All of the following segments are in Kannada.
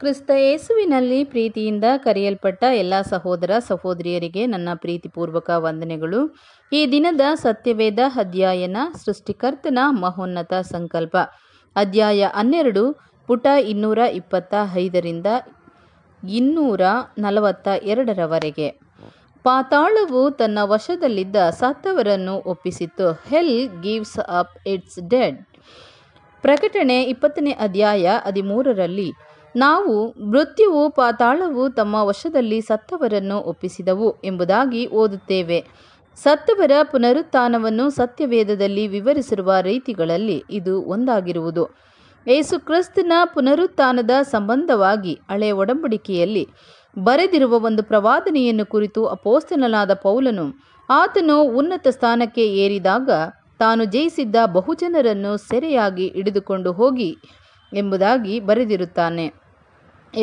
ಕ್ರಿಸ್ತ ಯೇಸುವಿನಲ್ಲಿ ಪ್ರೀತಿಯಿಂದ ಕರೆಯಲ್ಪಟ್ಟ ಎಲ್ಲ ಸಹೋದರ ಸಹೋದರಿಯರಿಗೆ ನನ್ನ ಪ್ರೀತಿಪೂರ್ವಕ ವಂದನೆಗಳು ಈ ದಿನದ ಸತ್ಯವೇದ ಅಧ್ಯಯನ ಸೃಷ್ಟಿಕರ್ತನ ಮಹೋನ್ನತ ಸಂಕಲ್ಪ ಅಧ್ಯಾಯ ಹನ್ನೆರಡು ಪುಟ ಇನ್ನೂರ ಇಪ್ಪತ್ತ ಐದರಿಂದ ಇನ್ನೂರ ನಲವತ್ತ ಎರಡರವರೆಗೆ ಪಾತಾಳವು ತನ್ನ ವಶದಲ್ಲಿದ್ದ ಸತ್ತವರನ್ನು ಒಪ್ಪಿಸಿತ್ತು hell gives up its dead ಪ್ರಕಟಣೆ ಇಪ್ಪತ್ತನೇ ಅಧ್ಯಾಯ ಹದಿಮೂರರಲ್ಲಿ ನಾವು ಮೃತ್ಯುವು ಪಾತಾಳವು ತಮ್ಮ ವಶದಲ್ಲಿ ಸತ್ತವರನ್ನು ಒಪ್ಪಿಸಿದವು ಎಂಬುದಾಗಿ ಓದುತ್ತೇವೆ ಸತ್ತವರ ಪುನರುತ್ಥಾನವನ್ನು ಸತ್ಯವೇದದಲ್ಲಿ ವಿವರಿಸಿರುವ ರೀತಿಗಳಲ್ಲಿ ಇದು ಒಂದಾಗಿರುವುದು ಯೇಸುಕ್ರಿಸ್ತನ ಪುನರುತ್ಥಾನದ ಸಂಬಂಧವಾಗಿ ಹಳೆಯ ಒಡಂಬಡಿಕೆಯಲ್ಲಿ ಬರೆದಿರುವ ಒಂದು ಪ್ರವಾದನೆಯನ್ನು ಕುರಿತು ಅಪೋಸ್ತನಲಾದ ಪೌಲನು ಆತನು ಉನ್ನತ ಸ್ಥಾನಕ್ಕೆ ಏರಿದಾಗ ತಾನು ಜಯಿಸಿದ್ದ ಬಹುಜನರನ್ನು ಸೆರೆಯಾಗಿ ಹಿಡಿದುಕೊಂಡು ಹೋಗಿ ಎಂಬುದಾಗಿ ಬರೆದಿರುತ್ತಾನೆ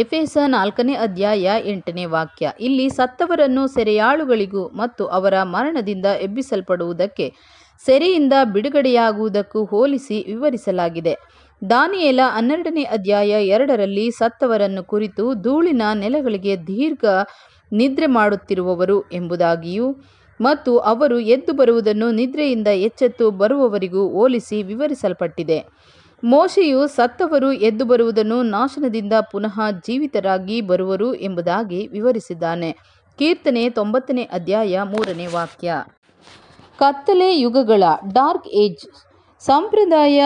ಎಫೆಸ ನಾಲ್ಕನೇ ಅಧ್ಯಾಯ ಎಂಟನೇ ವಾಕ್ಯ ಇಲ್ಲಿ ಸತ್ತವರನ್ನು ಸೆರೆಯಾಳುಗಳಿಗೂ ಮತ್ತು ಅವರ ಮರಣದಿಂದ ಎಬ್ಬಿಸಲ್ಪಡುವುದಕ್ಕೆ ಸೆರೆಯಿಂದ ಬಿಡುಗಡೆಯಾಗುವುದಕ್ಕೂ ಹೋಲಿಸಿ ವಿವರಿಸಲಾಗಿದೆ ದಾನಿಯೇಲ ಹನ್ನೆರಡನೇ ಅಧ್ಯಾಯ ಎರಡರಲ್ಲಿ ಸತ್ತವರನ್ನು ಕುರಿತು ಧೂಳಿನ ನೆಲಗಳಿಗೆ ದೀರ್ಘ ನಿದ್ರೆ ಮಾಡುತ್ತಿರುವವರು ಎಂಬುದಾಗಿಯೂ ಮತ್ತು ಅವರು ಎದ್ದು ಬರುವುದನ್ನು ನಿದ್ರೆಯಿಂದ ಎಚ್ಚೆತ್ತು ಬರುವವರಿಗೂ ಹೋಲಿಸಿ ವಿವರಿಸಲ್ಪಟ್ಟಿದೆ ಮೋಶೆಯು ಸತ್ತವರು ಎದ್ದು ಬರುವುದನ್ನು ನಾಶನದಿಂದ ಪುನಃ ಜೀವಿತರಾಗಿ ಬರುವರು ಎಂಬುದಾಗಿ ವಿವರಿಸಿದ್ದಾನೆ ಕೀರ್ತನೆ ತೊಂಬತ್ತನೇ ಅಧ್ಯಾಯ ಮೂರನೇ ವಾಕ್ಯ ಕತ್ತಲೆ ಯುಗಗಳ ಡಾರ್ಕ್ ಏಜ್ ಸಂಪ್ರದಾಯ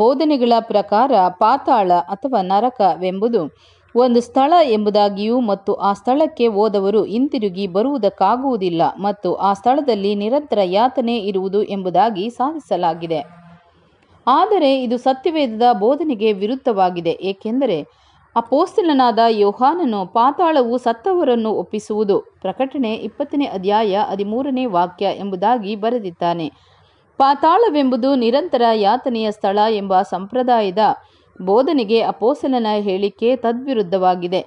ಬೋಧನೆಗಳ ಪ್ರಕಾರ ಪಾತಾಳ ಅಥವಾ ನರಕವೆಂಬುದು ಒಂದು ಸ್ಥಳ ಎಂಬುದಾಗಿಯೂ ಮತ್ತು ಆ ಸ್ಥಳಕ್ಕೆ ಹೋದವರು ಹಿಂತಿರುಗಿ ಬರುವುದಕ್ಕಾಗುವುದಿಲ್ಲ ಮತ್ತು ಆ ಸ್ಥಳದಲ್ಲಿ ನಿರಂತರ ಯಾತನೆ ಇರುವುದು ಎಂಬುದಾಗಿ ಸಾಧಿಸಲಾಗಿದೆ ಆದರೆ ಇದು ಸತ್ಯವೇದದ ಬೋಧನೆಗೆ ವಿರುದ್ಧವಾಗಿದೆ ಏಕೆಂದರೆ ಅಪೋಸ್ತಲನಾದ ಯೋಹಾನನು ಪಾತಾಳವು ಸತ್ತವರನ್ನು ಒಪ್ಪಿಸುವುದು ಪ್ರಕಟಣೆ ಇಪ್ಪತ್ತನೇ ಅಧ್ಯಾಯ ಹದಿಮೂರನೇ ವಾಕ್ಯ ಎಂಬುದಾಗಿ ಬರೆದಿದ್ದಾನೆ ಪಾತಾಳವೆಂಬುದು ನಿರಂತರ ಯಾತನೆಯ ಸ್ಥಳ ಎಂಬ ಸಂಪ್ರದಾಯದ ಬೋಧನೆಗೆ ಅಪೋಸಲನ ಹೇಳಿಕೆ ತದ್ವಿರುದ್ಧವಾಗಿದೆ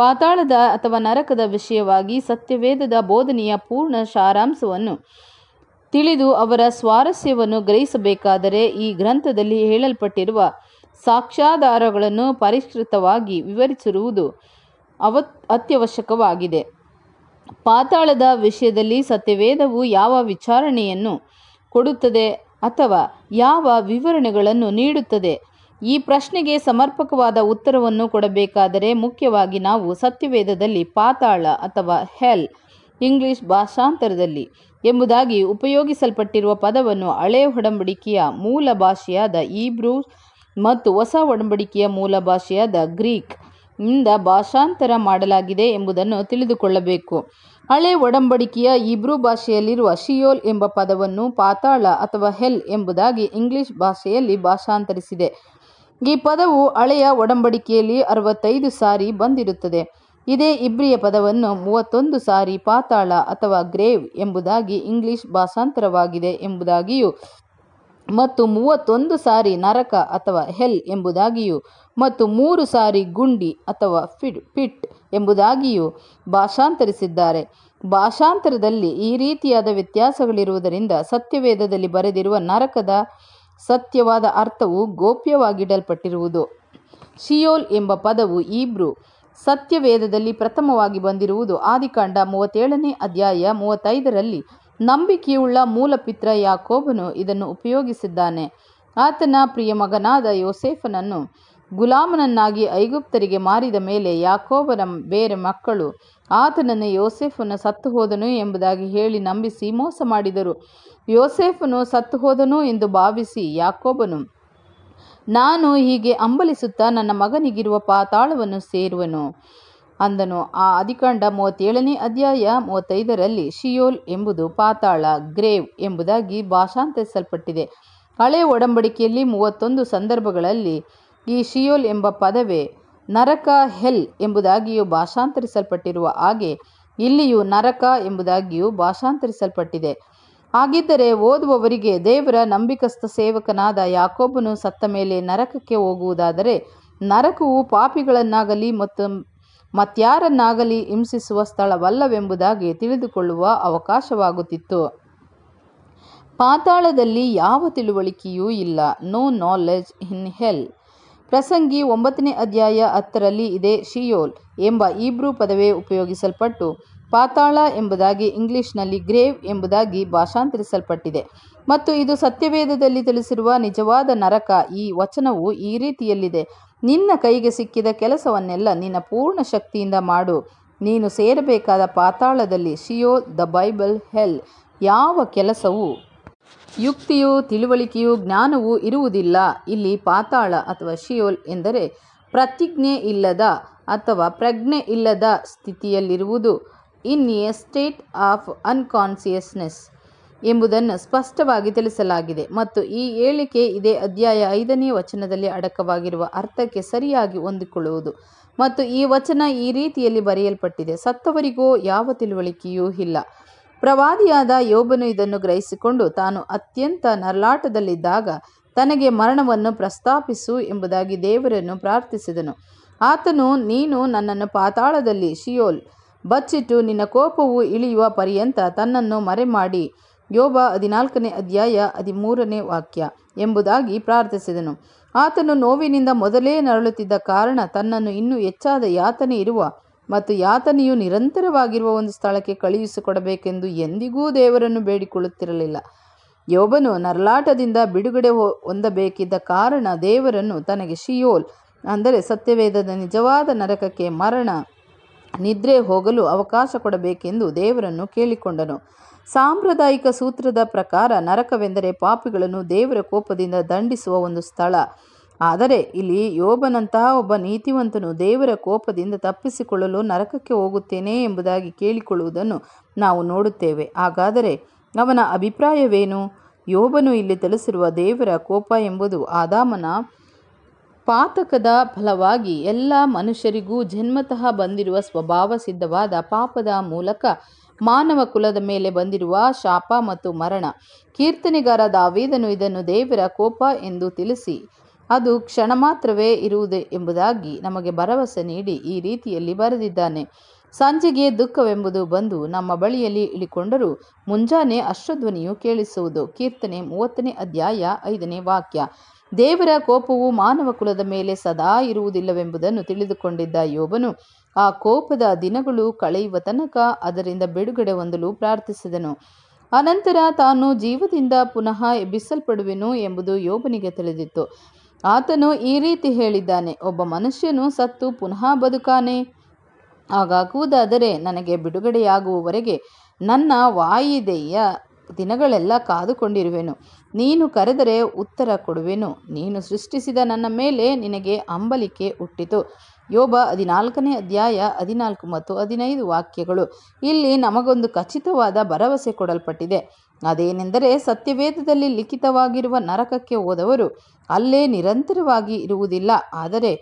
ಪಾತಾಳದ ಅಥವಾ ನರಕದ ವಿಷಯವಾಗಿ ಸತ್ಯವೇದದ ಬೋಧನೆಯ ಪೂರ್ಣ ಸಾರಾಂಶವನ್ನು ತಿಳಿದು ಅವರ ಸ್ವಾರಸ್ಯವನ್ನು ಗ್ರಹಿಸಬೇಕಾದರೆ ಈ ಗ್ರಂಥದಲ್ಲಿ ಹೇಳಲ್ಪಟ್ಟಿರುವ ಸಾಕ್ಷ್ಯಾಧಾರಗಳನ್ನು ಪರಿಷ್ಕೃತವಾಗಿ ವಿವರಿಸಿರುವುದು ಅವ ಅತ್ಯವಶ್ಯಕವಾಗಿದೆ ಪಾತಾಳದ ವಿಷಯದಲ್ಲಿ ಸತ್ಯವೇದವು ಯಾವ ವಿಚಾರಣೆಯನ್ನು ಕೊಡುತ್ತದೆ ಅಥವಾ ಯಾವ ವಿವರಣೆಗಳನ್ನು ನೀಡುತ್ತದೆ ಈ ಪ್ರಶ್ನೆಗೆ ಸಮರ್ಪಕವಾದ ಉತ್ತರವನ್ನು ಕೊಡಬೇಕಾದರೆ ಮುಖ್ಯವಾಗಿ ನಾವು ಸತ್ಯವೇದದಲ್ಲಿ ಪಾತಾಳ ಅಥವಾ ಹೆಲ್ ಇಂಗ್ಲಿಷ್ ಭಾಷಾಂತರದಲ್ಲಿ ಎಂಬುದಾಗಿ ಉಪಯೋಗಿಸಲ್ಪಟ್ಟಿರುವ ಪದವನ್ನು ಹಳೆ ಒಡಂಬಡಿಕೆಯ ಮೂಲ ಭಾಷೆಯಾದ ಈಬ್ರೂ ಮತ್ತು ಹೊಸ ಒಡಂಬಡಿಕೆಯ ಮೂಲ ಭಾಷೆಯಾದ ಗ್ರೀಕ್ ಇಂದ ಭಾಷಾಂತರ ಮಾಡಲಾಗಿದೆ ಎಂಬುದನ್ನು ತಿಳಿದುಕೊಳ್ಳಬೇಕು ಹಳೆ ಒಡಂಬಡಿಕೆಯ ಇಬ್ರೂ ಭಾಷೆಯಲ್ಲಿರುವ ಶಿಯೋಲ್ ಎಂಬ ಪದವನ್ನು ಪಾತಾಳ ಅಥವಾ ಹೆಲ್ ಎಂಬುದಾಗಿ ಇಂಗ್ಲಿಷ್ ಭಾಷೆಯಲ್ಲಿ ಭಾಷಾಂತರಿಸಿದೆ ಈ ಪದವು ಹಳೆಯ ಒಡಂಬಡಿಕೆಯಲ್ಲಿ ಅರವತ್ತೈದು ಸಾರಿ ಬಂದಿರುತ್ತದೆ ಇದೇ ಇಬ್ರಿಯ ಪದವನ್ನು ಮೂವತ್ತೊಂದು ಸಾರಿ ಪಾತಾಳ ಅಥವಾ ಗ್ರೇವ್ ಎಂಬುದಾಗಿ ಇಂಗ್ಲಿಷ್ ಭಾಷಾಂತರವಾಗಿದೆ ಎಂಬುದಾಗಿಯೂ ಮತ್ತು ಮೂವತ್ತೊಂದು ಸಾರಿ ನರಕ ಅಥವಾ ಹೆಲ್ ಎಂಬುದಾಗಿಯೂ ಮತ್ತು ಮೂರು ಸಾರಿ ಗುಂಡಿ ಅಥವಾ ಫಿಡ್ ಪಿಟ್ ಎಂಬುದಾಗಿಯೂ ಭಾಷಾಂತರಿಸಿದ್ದಾರೆ ಭಾಷಾಂತರದಲ್ಲಿ ಈ ರೀತಿಯಾದ ವ್ಯತ್ಯಾಸಗಳಿರುವುದರಿಂದ ಸತ್ಯವೇದದಲ್ಲಿ ಬರೆದಿರುವ ನರಕದ ಸತ್ಯವಾದ ಅರ್ಥವು ಗೋಪ್ಯವಾಗಿಡಲ್ಪಟ್ಟಿರುವುದು ಶಿಯೋಲ್ ಎಂಬ ಪದವು ಈಬ್ರು ಸತ್ಯವೇದದಲ್ಲಿ ಪ್ರಥಮವಾಗಿ ಬಂದಿರುವುದು ಆದಿಕಾಂಡ ಮೂವತ್ತೇಳನೇ ಅಧ್ಯಾಯ ಮೂವತ್ತೈದರಲ್ಲಿ ನಂಬಿಕೆಯುಳ್ಳ ಪಿತ್ರ ಯಾಕೋಬನು ಇದನ್ನು ಉಪಯೋಗಿಸಿದ್ದಾನೆ ಆತನ ಪ್ರಿಯ ಮಗನಾದ ಯೋಸೇಫನನ್ನು ಗುಲಾಮನನ್ನಾಗಿ ಐಗುಪ್ತರಿಗೆ ಮಾರಿದ ಮೇಲೆ ಯಾಕೋಬನ ಬೇರೆ ಮಕ್ಕಳು ಆತನನ್ನು ಯೋಸೇಫನು ಸತ್ತು ಹೋದನು ಎಂಬುದಾಗಿ ಹೇಳಿ ನಂಬಿಸಿ ಮೋಸ ಮಾಡಿದರು ಯೋಸೇಫನು ಸತ್ತು ಹೋದನು ಎಂದು ಭಾವಿಸಿ ಯಾಕೋಬನು ನಾನು ಹೀಗೆ ಅಂಬಲಿಸುತ್ತಾ ನನ್ನ ಮಗನಿಗಿರುವ ಪಾತಾಳವನ್ನು ಸೇರುವನು ಅಂದನು ಆ ಅಧಿಕಾಂಡ ಮೂವತ್ತೇಳನೇ ಅಧ್ಯಾಯ ಮೂವತ್ತೈದರಲ್ಲಿ ಶಿಯೋಲ್ ಎಂಬುದು ಪಾತಾಳ ಗ್ರೇವ್ ಎಂಬುದಾಗಿ ಭಾಷಾಂತರಿಸಲ್ಪಟ್ಟಿದೆ ಹಳೆ ಒಡಂಬಡಿಕೆಯಲ್ಲಿ ಮೂವತ್ತೊಂದು ಸಂದರ್ಭಗಳಲ್ಲಿ ಈ ಶಿಯೋಲ್ ಎಂಬ ಪದವೇ ನರಕ ಹೆಲ್ ಎಂಬುದಾಗಿಯೂ ಭಾಷಾಂತರಿಸಲ್ಪಟ್ಟಿರುವ ಹಾಗೆ ಇಲ್ಲಿಯೂ ನರಕ ಎಂಬುದಾಗಿಯೂ ಭಾಷಾಂತರಿಸಲ್ಪಟ್ಟಿದೆ ಹಾಗಿದ್ದರೆ ಓದುವವರಿಗೆ ದೇವರ ನಂಬಿಕಸ್ಥ ಸೇವಕನಾದ ಯಾಕೋಬನು ಸತ್ತ ಮೇಲೆ ನರಕಕ್ಕೆ ಹೋಗುವುದಾದರೆ ನರಕವು ಪಾಪಿಗಳನ್ನಾಗಲಿ ಮತ್ತು ಮತ್ಯಾರನ್ನಾಗಲಿ ಹಿಂಸಿಸುವ ಸ್ಥಳವಲ್ಲವೆಂಬುದಾಗಿ ತಿಳಿದುಕೊಳ್ಳುವ ಅವಕಾಶವಾಗುತ್ತಿತ್ತು ಪಾತಾಳದಲ್ಲಿ ಯಾವ ತಿಳುವಳಿಕೆಯೂ ಇಲ್ಲ ನೋ ನಾಲೆಜ್ ಇನ್ ಹೆಲ್ ಪ್ರಸಂಗಿ ಒಂಬತ್ತನೇ ಅಧ್ಯಾಯ ಹತ್ತರಲ್ಲಿ ಇದೆ ಶಿಯೋಲ್ ಎಂಬ ಇಬ್ರೂ ಪದವೇ ಉಪಯೋಗಿಸಲ್ಪಟ್ಟು ಪಾತಾಳ ಎಂಬುದಾಗಿ ಇಂಗ್ಲಿಷ್ನಲ್ಲಿ ಗ್ರೇವ್ ಎಂಬುದಾಗಿ ಭಾಷಾಂತರಿಸಲ್ಪಟ್ಟಿದೆ ಮತ್ತು ಇದು ಸತ್ಯವೇದದಲ್ಲಿ ತಿಳಿಸಿರುವ ನಿಜವಾದ ನರಕ ಈ ವಚನವು ಈ ರೀತಿಯಲ್ಲಿದೆ ನಿನ್ನ ಕೈಗೆ ಸಿಕ್ಕಿದ ಕೆಲಸವನ್ನೆಲ್ಲ ನಿನ್ನ ಪೂರ್ಣ ಶಕ್ತಿಯಿಂದ ಮಾಡು ನೀನು ಸೇರಬೇಕಾದ ಪಾತಾಳದಲ್ಲಿ ಶಿಯೋ ದ ಬೈಬಲ್ ಹೆಲ್ ಯಾವ ಕೆಲಸವು ಯುಕ್ತಿಯು ತಿಳುವಳಿಕೆಯು ಜ್ಞಾನವೂ ಇರುವುದಿಲ್ಲ ಇಲ್ಲಿ ಪಾತಾಳ ಅಥವಾ ಶಿಯೋಲ್ ಎಂದರೆ ಪ್ರತಿಜ್ಞೆ ಇಲ್ಲದ ಅಥವಾ ಪ್ರಜ್ಞೆ ಇಲ್ಲದ ಸ್ಥಿತಿಯಲ್ಲಿರುವುದು in a state of unconsciousness ಎಂಬುದನ್ನು ಸ್ಪಷ್ಟವಾಗಿ ತಿಳಿಸಲಾಗಿದೆ ಮತ್ತು ಈ ಹೇಳಿಕೆ ಇದೇ ಅಧ್ಯಾಯ ಐದನೇ ವಚನದಲ್ಲಿ ಅಡಕವಾಗಿರುವ ಅರ್ಥಕ್ಕೆ ಸರಿಯಾಗಿ ಹೊಂದಿಕೊಳ್ಳುವುದು ಮತ್ತು ಈ ವಚನ ಈ ರೀತಿಯಲ್ಲಿ ಬರೆಯಲ್ಪಟ್ಟಿದೆ ಸತ್ತವರಿಗೂ ಯಾವ ತಿಳುವಳಿಕೆಯೂ ಇಲ್ಲ ಪ್ರವಾದಿಯಾದ ಯೋಬನು ಇದನ್ನು ಗ್ರಹಿಸಿಕೊಂಡು ತಾನು ಅತ್ಯಂತ ನರಳಾಟದಲ್ಲಿದ್ದಾಗ ತನಗೆ ಮರಣವನ್ನು ಪ್ರಸ್ತಾಪಿಸು ಎಂಬುದಾಗಿ ದೇವರನ್ನು ಪ್ರಾರ್ಥಿಸಿದನು ಆತನು ನೀನು ನನ್ನನ್ನು ಪಾತಾಳದಲ್ಲಿ ಶಿಯೋಲ್ ಬಚ್ಚಿಟ್ಟು ನಿನ್ನ ಕೋಪವು ಇಳಿಯುವ ಪರ್ಯಂತ ತನ್ನನ್ನು ಮರೆಮಾಡಿ ಯೋಬ ಹದಿನಾಲ್ಕನೇ ಅಧ್ಯಾಯ ಹದಿಮೂರನೇ ವಾಕ್ಯ ಎಂಬುದಾಗಿ ಪ್ರಾರ್ಥಿಸಿದನು ಆತನು ನೋವಿನಿಂದ ಮೊದಲೇ ನರಳುತ್ತಿದ್ದ ಕಾರಣ ತನ್ನನ್ನು ಇನ್ನೂ ಹೆಚ್ಚಾದ ಯಾತನೆ ಇರುವ ಮತ್ತು ಯಾತನೆಯು ನಿರಂತರವಾಗಿರುವ ಒಂದು ಸ್ಥಳಕ್ಕೆ ಕಳುಹಿಸಿಕೊಡಬೇಕೆಂದು ಎಂದಿಗೂ ದೇವರನ್ನು ಬೇಡಿಕೊಳ್ಳುತ್ತಿರಲಿಲ್ಲ ಯೋಬನು ನರಲಾಟದಿಂದ ಬಿಡುಗಡೆ ಹೊಂದಬೇಕಿದ್ದ ಕಾರಣ ದೇವರನ್ನು ತನಗೆ ಶಿಯೋಲ್ ಅಂದರೆ ಸತ್ಯವೇದದ ನಿಜವಾದ ನರಕಕ್ಕೆ ಮರಣ ನಿದ್ರೆ ಹೋಗಲು ಅವಕಾಶ ಕೊಡಬೇಕೆಂದು ದೇವರನ್ನು ಕೇಳಿಕೊಂಡನು ಸಾಂಪ್ರದಾಯಿಕ ಸೂತ್ರದ ಪ್ರಕಾರ ನರಕವೆಂದರೆ ಪಾಪಿಗಳನ್ನು ದೇವರ ಕೋಪದಿಂದ ದಂಡಿಸುವ ಒಂದು ಸ್ಥಳ ಆದರೆ ಇಲ್ಲಿ ಯೋಬನಂತಹ ಒಬ್ಬ ನೀತಿವಂತನು ದೇವರ ಕೋಪದಿಂದ ತಪ್ಪಿಸಿಕೊಳ್ಳಲು ನರಕಕ್ಕೆ ಹೋಗುತ್ತೇನೆ ಎಂಬುದಾಗಿ ಕೇಳಿಕೊಳ್ಳುವುದನ್ನು ನಾವು ನೋಡುತ್ತೇವೆ ಹಾಗಾದರೆ ಅವನ ಅಭಿಪ್ರಾಯವೇನು ಯೋಬನು ಇಲ್ಲಿ ತಿಳಿಸಿರುವ ದೇವರ ಕೋಪ ಎಂಬುದು ಆದಾಮನ ಪಾತಕದ ಫಲವಾಗಿ ಎಲ್ಲ ಮನುಷ್ಯರಿಗೂ ಜನ್ಮತಃ ಬಂದಿರುವ ಸ್ವಭಾವ ಸಿದ್ಧವಾದ ಪಾಪದ ಮೂಲಕ ಮಾನವ ಕುಲದ ಮೇಲೆ ಬಂದಿರುವ ಶಾಪ ಮತ್ತು ಮರಣ ಕೀರ್ತನೆಗಾರ ದಾವೇದನು ಇದನ್ನು ದೇವರ ಕೋಪ ಎಂದು ತಿಳಿಸಿ ಅದು ಕ್ಷಣ ಮಾತ್ರವೇ ಇರುವುದೇ ಎಂಬುದಾಗಿ ನಮಗೆ ಭರವಸೆ ನೀಡಿ ಈ ರೀತಿಯಲ್ಲಿ ಬರೆದಿದ್ದಾನೆ ಸಂಜೆಗೆ ದುಃಖವೆಂಬುದು ಬಂದು ನಮ್ಮ ಬಳಿಯಲ್ಲಿ ಇಳಿಕೊಂಡರೂ ಮುಂಜಾನೆ ಅಶ್ವಧ್ವನಿಯು ಕೇಳಿಸುವುದು ಕೀರ್ತನೆ ಮೂವತ್ತನೇ ಅಧ್ಯಾಯ ಐದನೇ ವಾಕ್ಯ ದೇವರ ಕೋಪವು ಮಾನವ ಕುಲದ ಮೇಲೆ ಸದಾ ಇರುವುದಿಲ್ಲವೆಂಬುದನ್ನು ತಿಳಿದುಕೊಂಡಿದ್ದ ಯೋಬನು ಆ ಕೋಪದ ದಿನಗಳು ಕಳೆಯುವ ತನಕ ಅದರಿಂದ ಬಿಡುಗಡೆ ಹೊಂದಲು ಪ್ರಾರ್ಥಿಸಿದನು ಅನಂತರ ತಾನು ಜೀವದಿಂದ ಪುನಃ ಎಬ್ಬಿಸಲ್ಪಡುವೆನು ಎಂಬುದು ಯೋಬನಿಗೆ ತಿಳಿದಿತ್ತು ಆತನು ಈ ರೀತಿ ಹೇಳಿದ್ದಾನೆ ಒಬ್ಬ ಮನುಷ್ಯನು ಸತ್ತು ಪುನಃ ಬದುಕಾನೆ ಹಾಗಾಗುವುದಾದರೆ ನನಗೆ ಬಿಡುಗಡೆಯಾಗುವವರೆಗೆ ನನ್ನ ವಾಯಿದೆಯ ದಿನಗಳೆಲ್ಲ ಕಾದುಕೊಂಡಿರುವೆನು ನೀನು ಕರೆದರೆ ಉತ್ತರ ಕೊಡುವೆನು ನೀನು ಸೃಷ್ಟಿಸಿದ ನನ್ನ ಮೇಲೆ ನಿನಗೆ ಅಂಬಲಿಕೆ ಹುಟ್ಟಿತು ಯೋಬ ಹದಿನಾಲ್ಕನೇ ಅಧ್ಯಾಯ ಹದಿನಾಲ್ಕು ಮತ್ತು ಹದಿನೈದು ವಾಕ್ಯಗಳು ಇಲ್ಲಿ ನಮಗೊಂದು ಖಚಿತವಾದ ಭರವಸೆ ಕೊಡಲ್ಪಟ್ಟಿದೆ ಅದೇನೆಂದರೆ ಸತ್ಯವೇದದಲ್ಲಿ ಲಿಖಿತವಾಗಿರುವ ನರಕಕ್ಕೆ ಹೋದವರು ಅಲ್ಲೇ ನಿರಂತರವಾಗಿ ಇರುವುದಿಲ್ಲ ಆದರೆ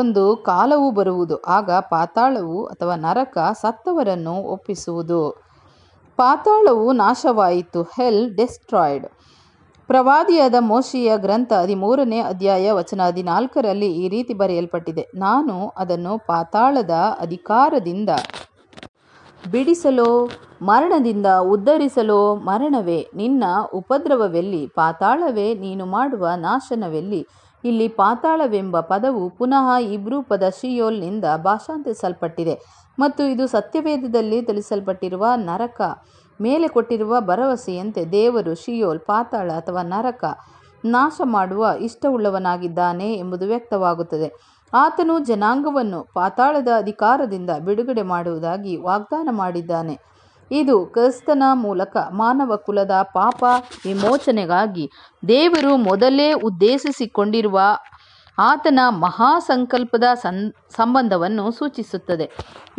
ಒಂದು ಕಾಲವು ಬರುವುದು ಆಗ ಪಾತಾಳವು ಅಥವಾ ನರಕ ಸತ್ತವರನ್ನು ಒಪ್ಪಿಸುವುದು ಪಾತಾಳವು ನಾಶವಾಯಿತು ಹೆಲ್ ಡೆಸ್ಟ್ರಾಯ್ಡ್ ಪ್ರವಾದಿಯಾದ ಮೋಶಿಯ ಗ್ರಂಥ ಹದಿಮೂರನೇ ಅಧ್ಯಾಯ ವಚನ ಹದಿನಾಲ್ಕರಲ್ಲಿ ಈ ರೀತಿ ಬರೆಯಲ್ಪಟ್ಟಿದೆ ನಾನು ಅದನ್ನು ಪಾತಾಳದ ಅಧಿಕಾರದಿಂದ ಬಿಡಿಸಲೋ ಮರಣದಿಂದ ಉದ್ಧರಿಸಲೋ ಮರಣವೇ ನಿನ್ನ ಉಪದ್ರವವೆಲ್ಲಿ ಪಾತಾಳವೇ ನೀನು ಮಾಡುವ ನಾಶನವೆಲ್ಲಿ ಇಲ್ಲಿ ಪಾತಾಳವೆಂಬ ಪದವು ಪುನಃ ಇಬ್ರೂ ಪದ ಶಿಯೋಲ್ನಿಂದ ಭಾಷಾಂತರಿಸಲ್ಪಟ್ಟಿದೆ ಮತ್ತು ಇದು ಸತ್ಯವೇದದಲ್ಲಿ ತಿಳಿಸಲ್ಪಟ್ಟಿರುವ ನರಕ ಮೇಲೆ ಕೊಟ್ಟಿರುವ ಭರವಸೆಯಂತೆ ದೇವರು ಶಿಯೋಲ್ ಪಾತಾಳ ಅಥವಾ ನರಕ ನಾಶ ಮಾಡುವ ಇಷ್ಟವುಳ್ಳವನಾಗಿದ್ದಾನೆ ಎಂಬುದು ವ್ಯಕ್ತವಾಗುತ್ತದೆ ಆತನು ಜನಾಂಗವನ್ನು ಪಾತಾಳದ ಅಧಿಕಾರದಿಂದ ಬಿಡುಗಡೆ ಮಾಡುವುದಾಗಿ ವಾಗ್ದಾನ ಮಾಡಿದ್ದಾನೆ ಇದು ಕ್ರಿಸ್ತನ ಮೂಲಕ ಮಾನವ ಕುಲದ ಪಾಪ ವಿಮೋಚನೆಗಾಗಿ ದೇವರು ಮೊದಲೇ ಉದ್ದೇಶಿಸಿಕೊಂಡಿರುವ ಆತನ ಮಹಾಸಂಕಲ್ಪದ ಸಂ ಸಂಬಂಧವನ್ನು ಸೂಚಿಸುತ್ತದೆ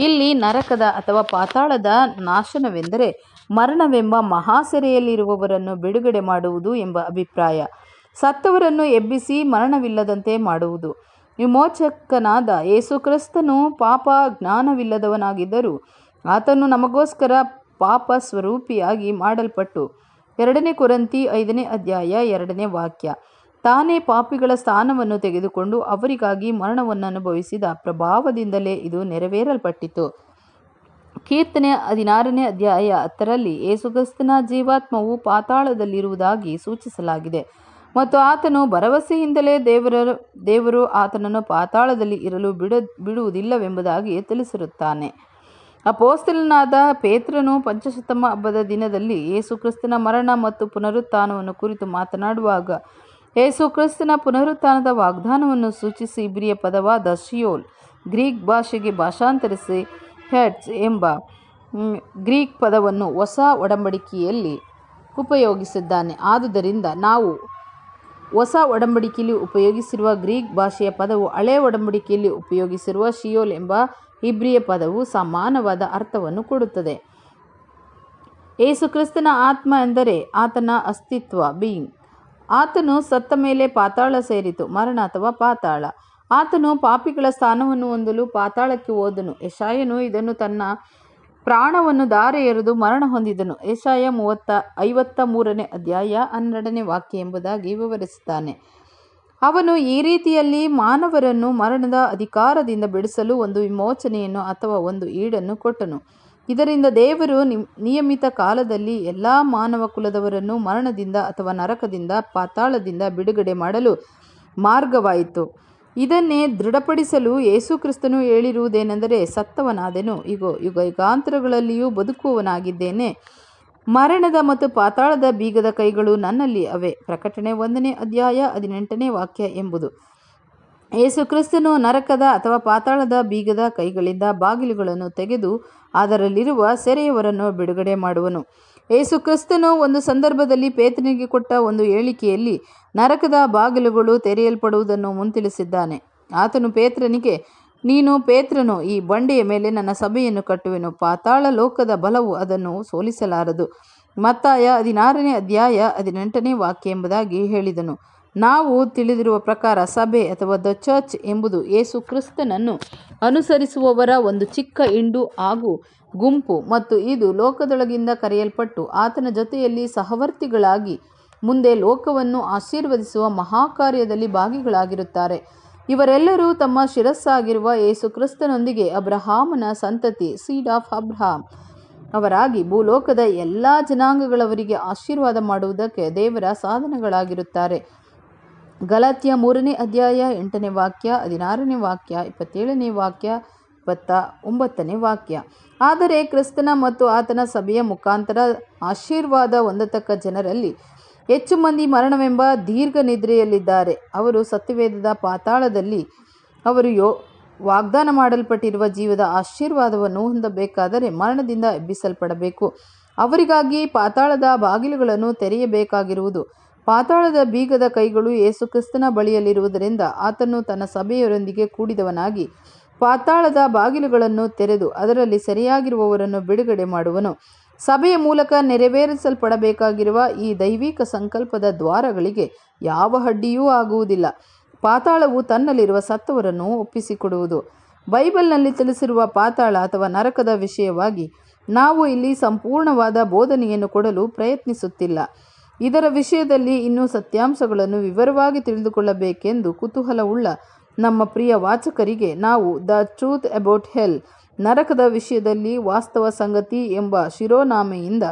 ಇಲ್ಲಿ ನರಕದ ಅಥವಾ ಪಾತಾಳದ ನಾಶನವೆಂದರೆ ಮರಣವೆಂಬ ಮಹಾಸೆರೆಯಲ್ಲಿರುವವರನ್ನು ಬಿಡುಗಡೆ ಮಾಡುವುದು ಎಂಬ ಅಭಿಪ್ರಾಯ ಸತ್ತವರನ್ನು ಎಬ್ಬಿಸಿ ಮರಣವಿಲ್ಲದಂತೆ ಮಾಡುವುದು ವಿಮೋಚಕನಾದ ಯೇಸುಕ್ರಿಸ್ತನು ಪಾಪ ಜ್ಞಾನವಿಲ್ಲದವನಾಗಿದ್ದರೂ ಆತನು ನಮಗೋಸ್ಕರ ಪಾಪ ಸ್ವರೂಪಿಯಾಗಿ ಮಾಡಲ್ಪಟ್ಟು ಎರಡನೇ ಕುರಂತಿ ಐದನೇ ಅಧ್ಯಾಯ ಎರಡನೇ ವಾಕ್ಯ ತಾನೇ ಪಾಪಿಗಳ ಸ್ಥಾನವನ್ನು ತೆಗೆದುಕೊಂಡು ಅವರಿಗಾಗಿ ಮರಣವನ್ನು ಅನುಭವಿಸಿದ ಪ್ರಭಾವದಿಂದಲೇ ಇದು ನೆರವೇರಲ್ಪಟ್ಟಿತು ಕೀರ್ತನೆ ಹದಿನಾರನೇ ಅಧ್ಯಾಯ ಹತ್ತರಲ್ಲಿ ಯೇಸುಗಸ್ತನ ಜೀವಾತ್ಮವು ಪಾತಾಳದಲ್ಲಿರುವುದಾಗಿ ಸೂಚಿಸಲಾಗಿದೆ ಮತ್ತು ಆತನು ಭರವಸೆಯಿಂದಲೇ ದೇವರ ದೇವರು ಆತನನ್ನು ಪಾತಾಳದಲ್ಲಿ ಇರಲು ಬಿಡ ಬಿಡುವುದಿಲ್ಲವೆಂಬುದಾಗಿ ತಿಳಿಸಿರುತ್ತಾನೆ ಅಪೋಸ್ತಲನಾದ ಪೇತ್ರನು ಪಂಚಶತಮ ಹಬ್ಬದ ದಿನದಲ್ಲಿ ಯೇಸುಕ್ರಿಸ್ತನ ಮರಣ ಮತ್ತು ಪುನರುತ್ಥಾನವನ್ನು ಕುರಿತು ಮಾತನಾಡುವಾಗ ಯೇಸು ಕ್ರಿಸ್ತನ ಪುನರುತ್ಥಾನದ ವಾಗ್ದಾನವನ್ನು ಸೂಚಿಸಿ ಇಬ್ರಿಯ ಪದವಾದ ಶಿಯೋಲ್ ಗ್ರೀಕ್ ಭಾಷೆಗೆ ಭಾಷಾಂತರಿಸಿ ಹೆಡ್ಸ್ ಎಂಬ ಗ್ರೀಕ್ ಪದವನ್ನು ಹೊಸ ಒಡಂಬಡಿಕೆಯಲ್ಲಿ ಉಪಯೋಗಿಸಿದ್ದಾನೆ ಆದುದರಿಂದ ನಾವು ಹೊಸ ಒಡಂಬಡಿಕೆಯಲ್ಲಿ ಉಪಯೋಗಿಸಿರುವ ಗ್ರೀಕ್ ಭಾಷೆಯ ಪದವು ಹಳೆ ಒಡಂಬಡಿಕೆಯಲ್ಲಿ ಉಪಯೋಗಿಸಿರುವ ಶಿಯೋಲ್ ಎಂಬ ಇಬ್ರಿಯ ಪದವು ಸಮಾನವಾದ ಅರ್ಥವನ್ನು ಕೊಡುತ್ತದೆ ಯೇಸುಕ್ರಿಸ್ತನ ಆತ್ಮ ಎಂದರೆ ಆತನ ಅಸ್ತಿತ್ವ ಬೀಯಿಂಗ್ ಆತನು ಸತ್ತ ಮೇಲೆ ಪಾತಾಳ ಸೇರಿತು ಮರಣ ಅಥವಾ ಪಾತಾಳ ಆತನು ಪಾಪಿಗಳ ಸ್ಥಾನವನ್ನು ಹೊಂದಲು ಪಾತಾಳಕ್ಕೆ ಹೋದನು ಯಶಾಯನು ಇದನ್ನು ತನ್ನ ಪ್ರಾಣವನ್ನು ದಾರೆ ಎರೆದು ಮರಣ ಹೊಂದಿದನು ಯಶಾಯ ಮೂವತ್ತ ಐವತ್ತ ಮೂರನೇ ಅಧ್ಯಾಯ ಹನ್ನೆರಡನೇ ವಾಕ್ಯ ಎಂಬುದಾಗಿ ವಿವರಿಸುತ್ತಾನೆ ಅವನು ಈ ರೀತಿಯಲ್ಲಿ ಮಾನವರನ್ನು ಮರಣದ ಅಧಿಕಾರದಿಂದ ಬಿಡಿಸಲು ಒಂದು ವಿಮೋಚನೆಯನ್ನು ಅಥವಾ ಒಂದು ಈಡನ್ನು ಕೊಟ್ಟನು ಇದರಿಂದ ದೇವರು ನಿಯಮಿತ ಕಾಲದಲ್ಲಿ ಎಲ್ಲ ಮಾನವ ಕುಲದವರನ್ನು ಮರಣದಿಂದ ಅಥವಾ ನರಕದಿಂದ ಪಾತಾಳದಿಂದ ಬಿಡುಗಡೆ ಮಾಡಲು ಮಾರ್ಗವಾಯಿತು ಇದನ್ನೇ ದೃಢಪಡಿಸಲು ಯೇಸುಕ್ರಿಸ್ತನು ಹೇಳಿರುವುದೇನೆಂದರೆ ಸತ್ತವನಾದೆನು ಇಗೋ ಯುಗ ಯುಗಾಂತರಗಳಲ್ಲಿಯೂ ಬದುಕುವವನಾಗಿದ್ದೇನೆ ಮರಣದ ಮತ್ತು ಪಾತಾಳದ ಬೀಗದ ಕೈಗಳು ನನ್ನಲ್ಲಿ ಅವೆ ಪ್ರಕಟಣೆ ಒಂದನೇ ಅಧ್ಯಾಯ ಹದಿನೆಂಟನೇ ವಾಕ್ಯ ಎಂಬುದು ಕ್ರಿಸ್ತನು ನರಕದ ಅಥವಾ ಪಾತಾಳದ ಬೀಗದ ಕೈಗಳಿಂದ ಬಾಗಿಲುಗಳನ್ನು ತೆಗೆದು ಅದರಲ್ಲಿರುವ ಸೆರೆಯವರನ್ನು ಬಿಡುಗಡೆ ಮಾಡುವನು ಕ್ರಿಸ್ತನು ಒಂದು ಸಂದರ್ಭದಲ್ಲಿ ಪೇತನಿಗೆ ಕೊಟ್ಟ ಒಂದು ಹೇಳಿಕೆಯಲ್ಲಿ ನರಕದ ಬಾಗಿಲುಗಳು ತೆರೆಯಲ್ಪಡುವುದನ್ನು ಮುಂತಿಳಿಸಿದ್ದಾನೆ ಆತನು ಪೇತ್ರನಿಗೆ ನೀನು ಪೇತ್ರನು ಈ ಬಂಡೆಯ ಮೇಲೆ ನನ್ನ ಸಭೆಯನ್ನು ಕಟ್ಟುವೆನು ಪಾತಾಳ ಲೋಕದ ಬಲವು ಅದನ್ನು ಸೋಲಿಸಲಾರದು ಮತ್ತಾಯ ಹದಿನಾರನೇ ಅಧ್ಯಾಯ ಹದಿನೆಂಟನೇ ವಾಕ್ಯ ಎಂಬುದಾಗಿ ಹೇಳಿದನು ನಾವು ತಿಳಿದಿರುವ ಪ್ರಕಾರ ಸಭೆ ಅಥವಾ ದ ಚರ್ಚ್ ಎಂಬುದು ಯೇಸು ಕ್ರಿಸ್ತನನ್ನು ಅನುಸರಿಸುವವರ ಒಂದು ಚಿಕ್ಕ ಹಿಂಡು ಹಾಗೂ ಗುಂಪು ಮತ್ತು ಇದು ಲೋಕದೊಳಗಿಂದ ಕರೆಯಲ್ಪಟ್ಟು ಆತನ ಜೊತೆಯಲ್ಲಿ ಸಹವರ್ತಿಗಳಾಗಿ ಮುಂದೆ ಲೋಕವನ್ನು ಆಶೀರ್ವದಿಸುವ ಮಹಾಕಾರ್ಯದಲ್ಲಿ ಭಾಗಿಗಳಾಗಿರುತ್ತಾರೆ ಇವರೆಲ್ಲರೂ ತಮ್ಮ ಶಿರಸ್ಸಾಗಿರುವ ಯೇಸು ಕ್ರಿಸ್ತನೊಂದಿಗೆ ಅಬ್ರಹಾಮನ ಸಂತತಿ ಸೀಡ್ ಆಫ್ ಅಬ್ರಹಾಮ್ ಅವರಾಗಿ ಭೂಲೋಕದ ಎಲ್ಲ ಜನಾಂಗಗಳವರಿಗೆ ಆಶೀರ್ವಾದ ಮಾಡುವುದಕ್ಕೆ ದೇವರ ಸಾಧನಗಳಾಗಿರುತ್ತಾರೆ ಗಲಾತಿಯ ಮೂರನೇ ಅಧ್ಯಾಯ ಎಂಟನೇ ವಾಕ್ಯ ಹದಿನಾರನೇ ವಾಕ್ಯ ಇಪ್ಪತ್ತೇಳನೇ ವಾಕ್ಯ ಇಪ್ಪತ್ತ ಒಂಬತ್ತನೇ ವಾಕ್ಯ ಆದರೆ ಕ್ರಿಸ್ತನ ಮತ್ತು ಆತನ ಸಭೆಯ ಮುಖಾಂತರ ಆಶೀರ್ವಾದ ಹೊಂದತಕ್ಕ ಜನರಲ್ಲಿ ಹೆಚ್ಚು ಮಂದಿ ಮರಣವೆಂಬ ದೀರ್ಘ ನಿದ್ರೆಯಲ್ಲಿದ್ದಾರೆ ಅವರು ಸತ್ಯವೇದದ ಪಾತಾಳದಲ್ಲಿ ಅವರು ಯೋ ವಾಗ್ದಾನ ಮಾಡಲ್ಪಟ್ಟಿರುವ ಜೀವದ ಆಶೀರ್ವಾದವನ್ನು ಹೊಂದಬೇಕಾದರೆ ಮರಣದಿಂದ ಎಬ್ಬಿಸಲ್ಪಡಬೇಕು ಅವರಿಗಾಗಿ ಪಾತಾಳದ ಬಾಗಿಲುಗಳನ್ನು ತೆರೆಯಬೇಕಾಗಿರುವುದು ಪಾತಾಳದ ಬೀಗದ ಕೈಗಳು ಯೇಸುಕ್ರಿಸ್ತನ ಬಳಿಯಲ್ಲಿರುವುದರಿಂದ ಆತನು ತನ್ನ ಸಭೆಯರೊಂದಿಗೆ ಕೂಡಿದವನಾಗಿ ಪಾತಾಳದ ಬಾಗಿಲುಗಳನ್ನು ತೆರೆದು ಅದರಲ್ಲಿ ಸರಿಯಾಗಿರುವವರನ್ನು ಬಿಡುಗಡೆ ಮಾಡುವನು ಸಭೆಯ ಮೂಲಕ ನೆರವೇರಿಸಲ್ಪಡಬೇಕಾಗಿರುವ ಈ ದೈವಿಕ ಸಂಕಲ್ಪದ ದ್ವಾರಗಳಿಗೆ ಯಾವ ಹಡ್ಡಿಯೂ ಆಗುವುದಿಲ್ಲ ಪಾತಾಳವು ತನ್ನಲ್ಲಿರುವ ಸತ್ತವರನ್ನು ಒಪ್ಪಿಸಿಕೊಡುವುದು ಬೈಬಲ್ನಲ್ಲಿ ತಿಳಿಸಿರುವ ಪಾತಾಳ ಅಥವಾ ನರಕದ ವಿಷಯವಾಗಿ ನಾವು ಇಲ್ಲಿ ಸಂಪೂರ್ಣವಾದ ಬೋಧನೆಯನ್ನು ಕೊಡಲು ಪ್ರಯತ್ನಿಸುತ್ತಿಲ್ಲ ಇದರ ವಿಷಯದಲ್ಲಿ ಇನ್ನೂ ಸತ್ಯಾಂಶಗಳನ್ನು ವಿವರವಾಗಿ ತಿಳಿದುಕೊಳ್ಳಬೇಕೆಂದು ಕುತೂಹಲವುಳ್ಳ ನಮ್ಮ ಪ್ರಿಯ ವಾಚಕರಿಗೆ ನಾವು ದ ಟ್ರೂತ್ ಅಬೌಟ್ ಹೆಲ್ ನರಕದ ವಿಷಯದಲ್ಲಿ ವಾಸ್ತವ ಸಂಗತಿ ಎಂಬ ಶಿರೋನಾಮೆಯಿಂದ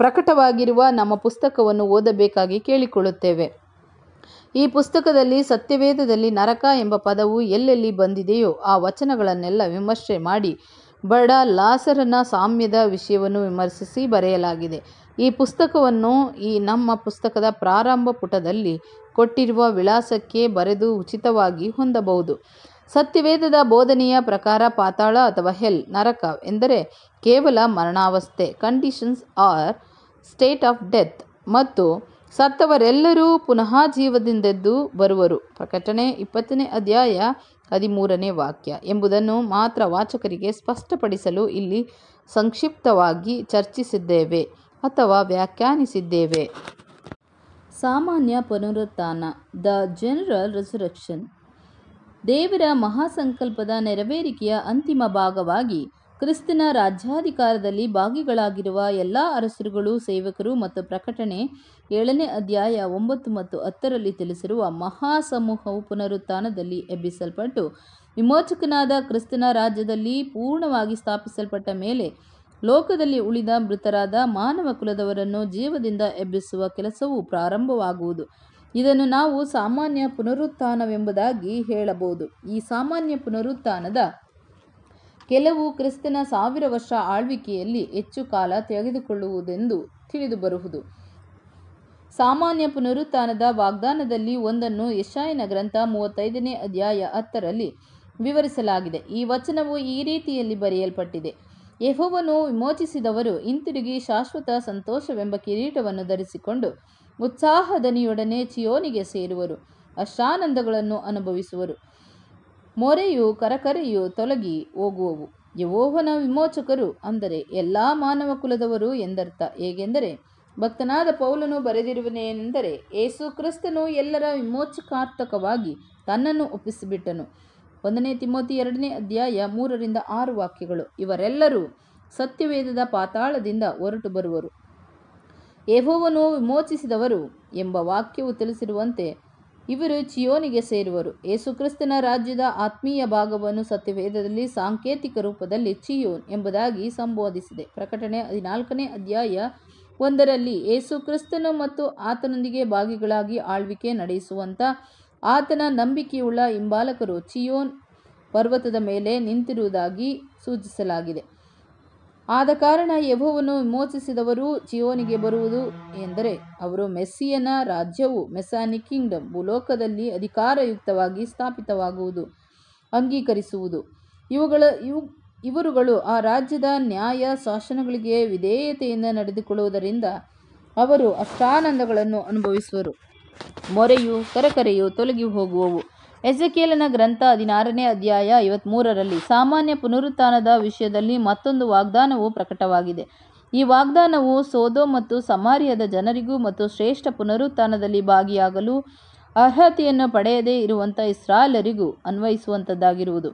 ಪ್ರಕಟವಾಗಿರುವ ನಮ್ಮ ಪುಸ್ತಕವನ್ನು ಓದಬೇಕಾಗಿ ಕೇಳಿಕೊಳ್ಳುತ್ತೇವೆ ಈ ಪುಸ್ತಕದಲ್ಲಿ ಸತ್ಯವೇದದಲ್ಲಿ ನರಕ ಎಂಬ ಪದವು ಎಲ್ಲೆಲ್ಲಿ ಬಂದಿದೆಯೋ ಆ ವಚನಗಳನ್ನೆಲ್ಲ ವಿಮರ್ಶೆ ಮಾಡಿ ಬಡ ಲಾಸರನ ಸಾಮ್ಯದ ವಿಷಯವನ್ನು ವಿಮರ್ಶಿಸಿ ಬರೆಯಲಾಗಿದೆ ಈ ಪುಸ್ತಕವನ್ನು ಈ ನಮ್ಮ ಪುಸ್ತಕದ ಪ್ರಾರಂಭ ಪುಟದಲ್ಲಿ ಕೊಟ್ಟಿರುವ ವಿಳಾಸಕ್ಕೆ ಬರೆದು ಉಚಿತವಾಗಿ ಹೊಂದಬಹುದು ಸತ್ಯವೇದದ ಬೋಧನೆಯ ಪ್ರಕಾರ ಪಾತಾಳ ಅಥವಾ ಹೆಲ್ ನರಕ ಎಂದರೆ ಕೇವಲ ಮರಣಾವಸ್ಥೆ conditions or state of death ಮತ್ತು ಸತ್ತವರೆಲ್ಲರೂ ಪುನಃ ಜೀವದಿಂದೆದ್ದು ಬರುವರು ಪ್ರಕಟಣೆ ಇಪ್ಪತ್ತನೇ ಅಧ್ಯಾಯ ಹದಿಮೂರನೇ ವಾಕ್ಯ ಎಂಬುದನ್ನು ಮಾತ್ರ ವಾಚಕರಿಗೆ ಸ್ಪಷ್ಟಪಡಿಸಲು ಇಲ್ಲಿ ಸಂಕ್ಷಿಪ್ತವಾಗಿ ಚರ್ಚಿಸಿದ್ದೇವೆ ಅಥವಾ ವ್ಯಾಖ್ಯಾನಿಸಿದ್ದೇವೆ ಸಾಮಾನ್ಯ ಪುನರುತ್ಥಾನ ದ ಜನರಲ್ ರೆಸರಕ್ಷನ್ ದೇವರ ಮಹಾಸಂಕಲ್ಪದ ನೆರವೇರಿಕೆಯ ಅಂತಿಮ ಭಾಗವಾಗಿ ಕ್ರಿಸ್ತನ ರಾಜ್ಯಾಧಿಕಾರದಲ್ಲಿ ಭಾಗಿಗಳಾಗಿರುವ ಎಲ್ಲ ಅರಸರುಗಳು ಸೇವಕರು ಮತ್ತು ಪ್ರಕಟಣೆ ಏಳನೇ ಅಧ್ಯಾಯ ಒಂಬತ್ತು ಮತ್ತು ಹತ್ತರಲ್ಲಿ ತಿಳಿಸಿರುವ ಮಹಾಸಮೂಹವು ಪುನರುತ್ಥಾನದಲ್ಲಿ ಎಬ್ಬಿಸಲ್ಪಟ್ಟು ವಿಮೋಚಕನಾದ ಕ್ರಿಸ್ತನ ರಾಜ್ಯದಲ್ಲಿ ಪೂರ್ಣವಾಗಿ ಸ್ಥಾಪಿಸಲ್ಪಟ್ಟ ಮೇಲೆ ಲೋಕದಲ್ಲಿ ಉಳಿದ ಮೃತರಾದ ಮಾನವ ಕುಲದವರನ್ನು ಜೀವದಿಂದ ಎಬ್ಬಿಸುವ ಕೆಲಸವು ಪ್ರಾರಂಭವಾಗುವುದು ಇದನ್ನು ನಾವು ಸಾಮಾನ್ಯ ಪುನರುತ್ಥಾನವೆಂಬುದಾಗಿ ಹೇಳಬಹುದು ಈ ಸಾಮಾನ್ಯ ಪುನರುತ್ಥಾನದ ಕೆಲವು ಕ್ರಿಸ್ತನ ಸಾವಿರ ವರ್ಷ ಆಳ್ವಿಕೆಯಲ್ಲಿ ಹೆಚ್ಚು ಕಾಲ ತೆಗೆದುಕೊಳ್ಳುವುದೆಂದು ತಿಳಿದುಬರುವುದು ಸಾಮಾನ್ಯ ಪುನರುತ್ಥಾನದ ವಾಗ್ದಾನದಲ್ಲಿ ಒಂದನ್ನು ಯಶಾಯನ ಗ್ರಂಥ ಮೂವತ್ತೈದನೇ ಅಧ್ಯಾಯ ಹತ್ತರಲ್ಲಿ ವಿವರಿಸಲಾಗಿದೆ ಈ ವಚನವು ಈ ರೀತಿಯಲ್ಲಿ ಬರೆಯಲ್ಪಟ್ಟಿದೆ ಯಹೋವನು ವಿಮೋಚಿಸಿದವರು ಹಿಂತಿರುಗಿ ಶಾಶ್ವತ ಸಂತೋಷವೆಂಬ ಕಿರೀಟವನ್ನು ಧರಿಸಿಕೊಂಡು ಉತ್ಸಾಹದನಿಯೊಡನೆ ಚಿಯೋನಿಗೆ ಸೇರುವರು ಅಷ್ಟಾನಂದಗಳನ್ನು ಅನುಭವಿಸುವರು ಮೊರೆಯು ಕರಕರೆಯು ತೊಲಗಿ ಹೋಗುವವು ಯಹೋವನ ವಿಮೋಚಕರು ಅಂದರೆ ಎಲ್ಲ ಮಾನವ ಕುಲದವರು ಎಂದರ್ಥ ಹೇಗೆಂದರೆ ಭಕ್ತನಾದ ಪೌಲನು ಬರೆದಿರುವನೇನೆಂದರೆ ಏಸು ಕ್ರಿಸ್ತನು ಎಲ್ಲರ ವಿಮೋಚಕಾರ್ಥಕವಾಗಿ ತನ್ನನ್ನು ಒಪ್ಪಿಸಿಬಿಟ್ಟನು ಒಂದನೇ ತಿಮ್ಮೋತಿ ಎರಡನೇ ಅಧ್ಯಾಯ ಮೂರರಿಂದ ಆರು ವಾಕ್ಯಗಳು ಇವರೆಲ್ಲರೂ ಸತ್ಯವೇದದ ಪಾತಾಳದಿಂದ ಹೊರಟು ಬರುವರು ಯಹೋವನು ವಿಮೋಚಿಸಿದವರು ಎಂಬ ವಾಕ್ಯವು ತಿಳಿಸಿರುವಂತೆ ಇವರು ಚಿಯೋನಿಗೆ ಸೇರುವರು ಯೇಸುಕ್ರಿಸ್ತನ ರಾಜ್ಯದ ಆತ್ಮೀಯ ಭಾಗವನ್ನು ಸತ್ಯವೇದದಲ್ಲಿ ಸಾಂಕೇತಿಕ ರೂಪದಲ್ಲಿ ಚಿಯೋನ್ ಎಂಬುದಾಗಿ ಸಂಬೋಧಿಸಿದೆ ಪ್ರಕಟಣೆ ಹದಿನಾಲ್ಕನೇ ಅಧ್ಯಾಯ ಒಂದರಲ್ಲಿ ಯೇಸು ಕ್ರಿಸ್ತನು ಮತ್ತು ಆತನೊಂದಿಗೆ ಭಾಗಿಗಳಾಗಿ ಆಳ್ವಿಕೆ ನಡೆಸುವಂಥ ಆತನ ನಂಬಿಕೆಯುಳ್ಳ ಹಿಂಬಾಲಕರು ಚಿಯೋನ್ ಪರ್ವತದ ಮೇಲೆ ನಿಂತಿರುವುದಾಗಿ ಸೂಚಿಸಲಾಗಿದೆ ಆದ ಕಾರಣ ಯಭೋವನ್ನು ವಿಮೋಚಿಸಿದವರು ಚಿಯೋನಿಗೆ ಬರುವುದು ಎಂದರೆ ಅವರು ಮೆಸ್ಸಿಯನ ರಾಜ್ಯವು ಮೆಸಾನಿ ಕಿಂಗ್ಡಮ್ ಭೂಲೋಕದಲ್ಲಿ ಅಧಿಕಾರಯುಕ್ತವಾಗಿ ಸ್ಥಾಪಿತವಾಗುವುದು ಅಂಗೀಕರಿಸುವುದು ಇವುಗಳ ಇವು ಇವರುಗಳು ಆ ರಾಜ್ಯದ ನ್ಯಾಯ ಶಾಸನಗಳಿಗೆ ವಿಧೇಯತೆಯಿಂದ ನಡೆದುಕೊಳ್ಳುವುದರಿಂದ ಅವರು ಅಷ್ಟಾನಂದಗಳನ್ನು ಅನುಭವಿಸುವರು ಮೊರೆಯು ಕರಕರೆಯು ತೊಲಗಿ ಹೋಗುವವು ಎಸಕೇಲನ ಗ್ರಂಥ ಹದಿನಾರನೇ ಅಧ್ಯಾಯ ಮೂರರಲ್ಲಿ ಸಾಮಾನ್ಯ ಪುನರುತ್ಥಾನದ ವಿಷಯದಲ್ಲಿ ಮತ್ತೊಂದು ವಾಗ್ದಾನವು ಪ್ರಕಟವಾಗಿದೆ ಈ ವಾಗ್ದಾನವು ಸೋದೋ ಮತ್ತು ಸಮಾರಿಯದ ಜನರಿಗೂ ಮತ್ತು ಶ್ರೇಷ್ಠ ಪುನರುತ್ಥಾನದಲ್ಲಿ ಭಾಗಿಯಾಗಲು ಅರ್ಹತೆಯನ್ನು ಪಡೆಯದೇ ಇರುವಂಥ ಇಸ್ರಾಲರಿಗೂ ಅನ್ವಯಿಸುವಂಥದ್ದಾಗಿರುವುದು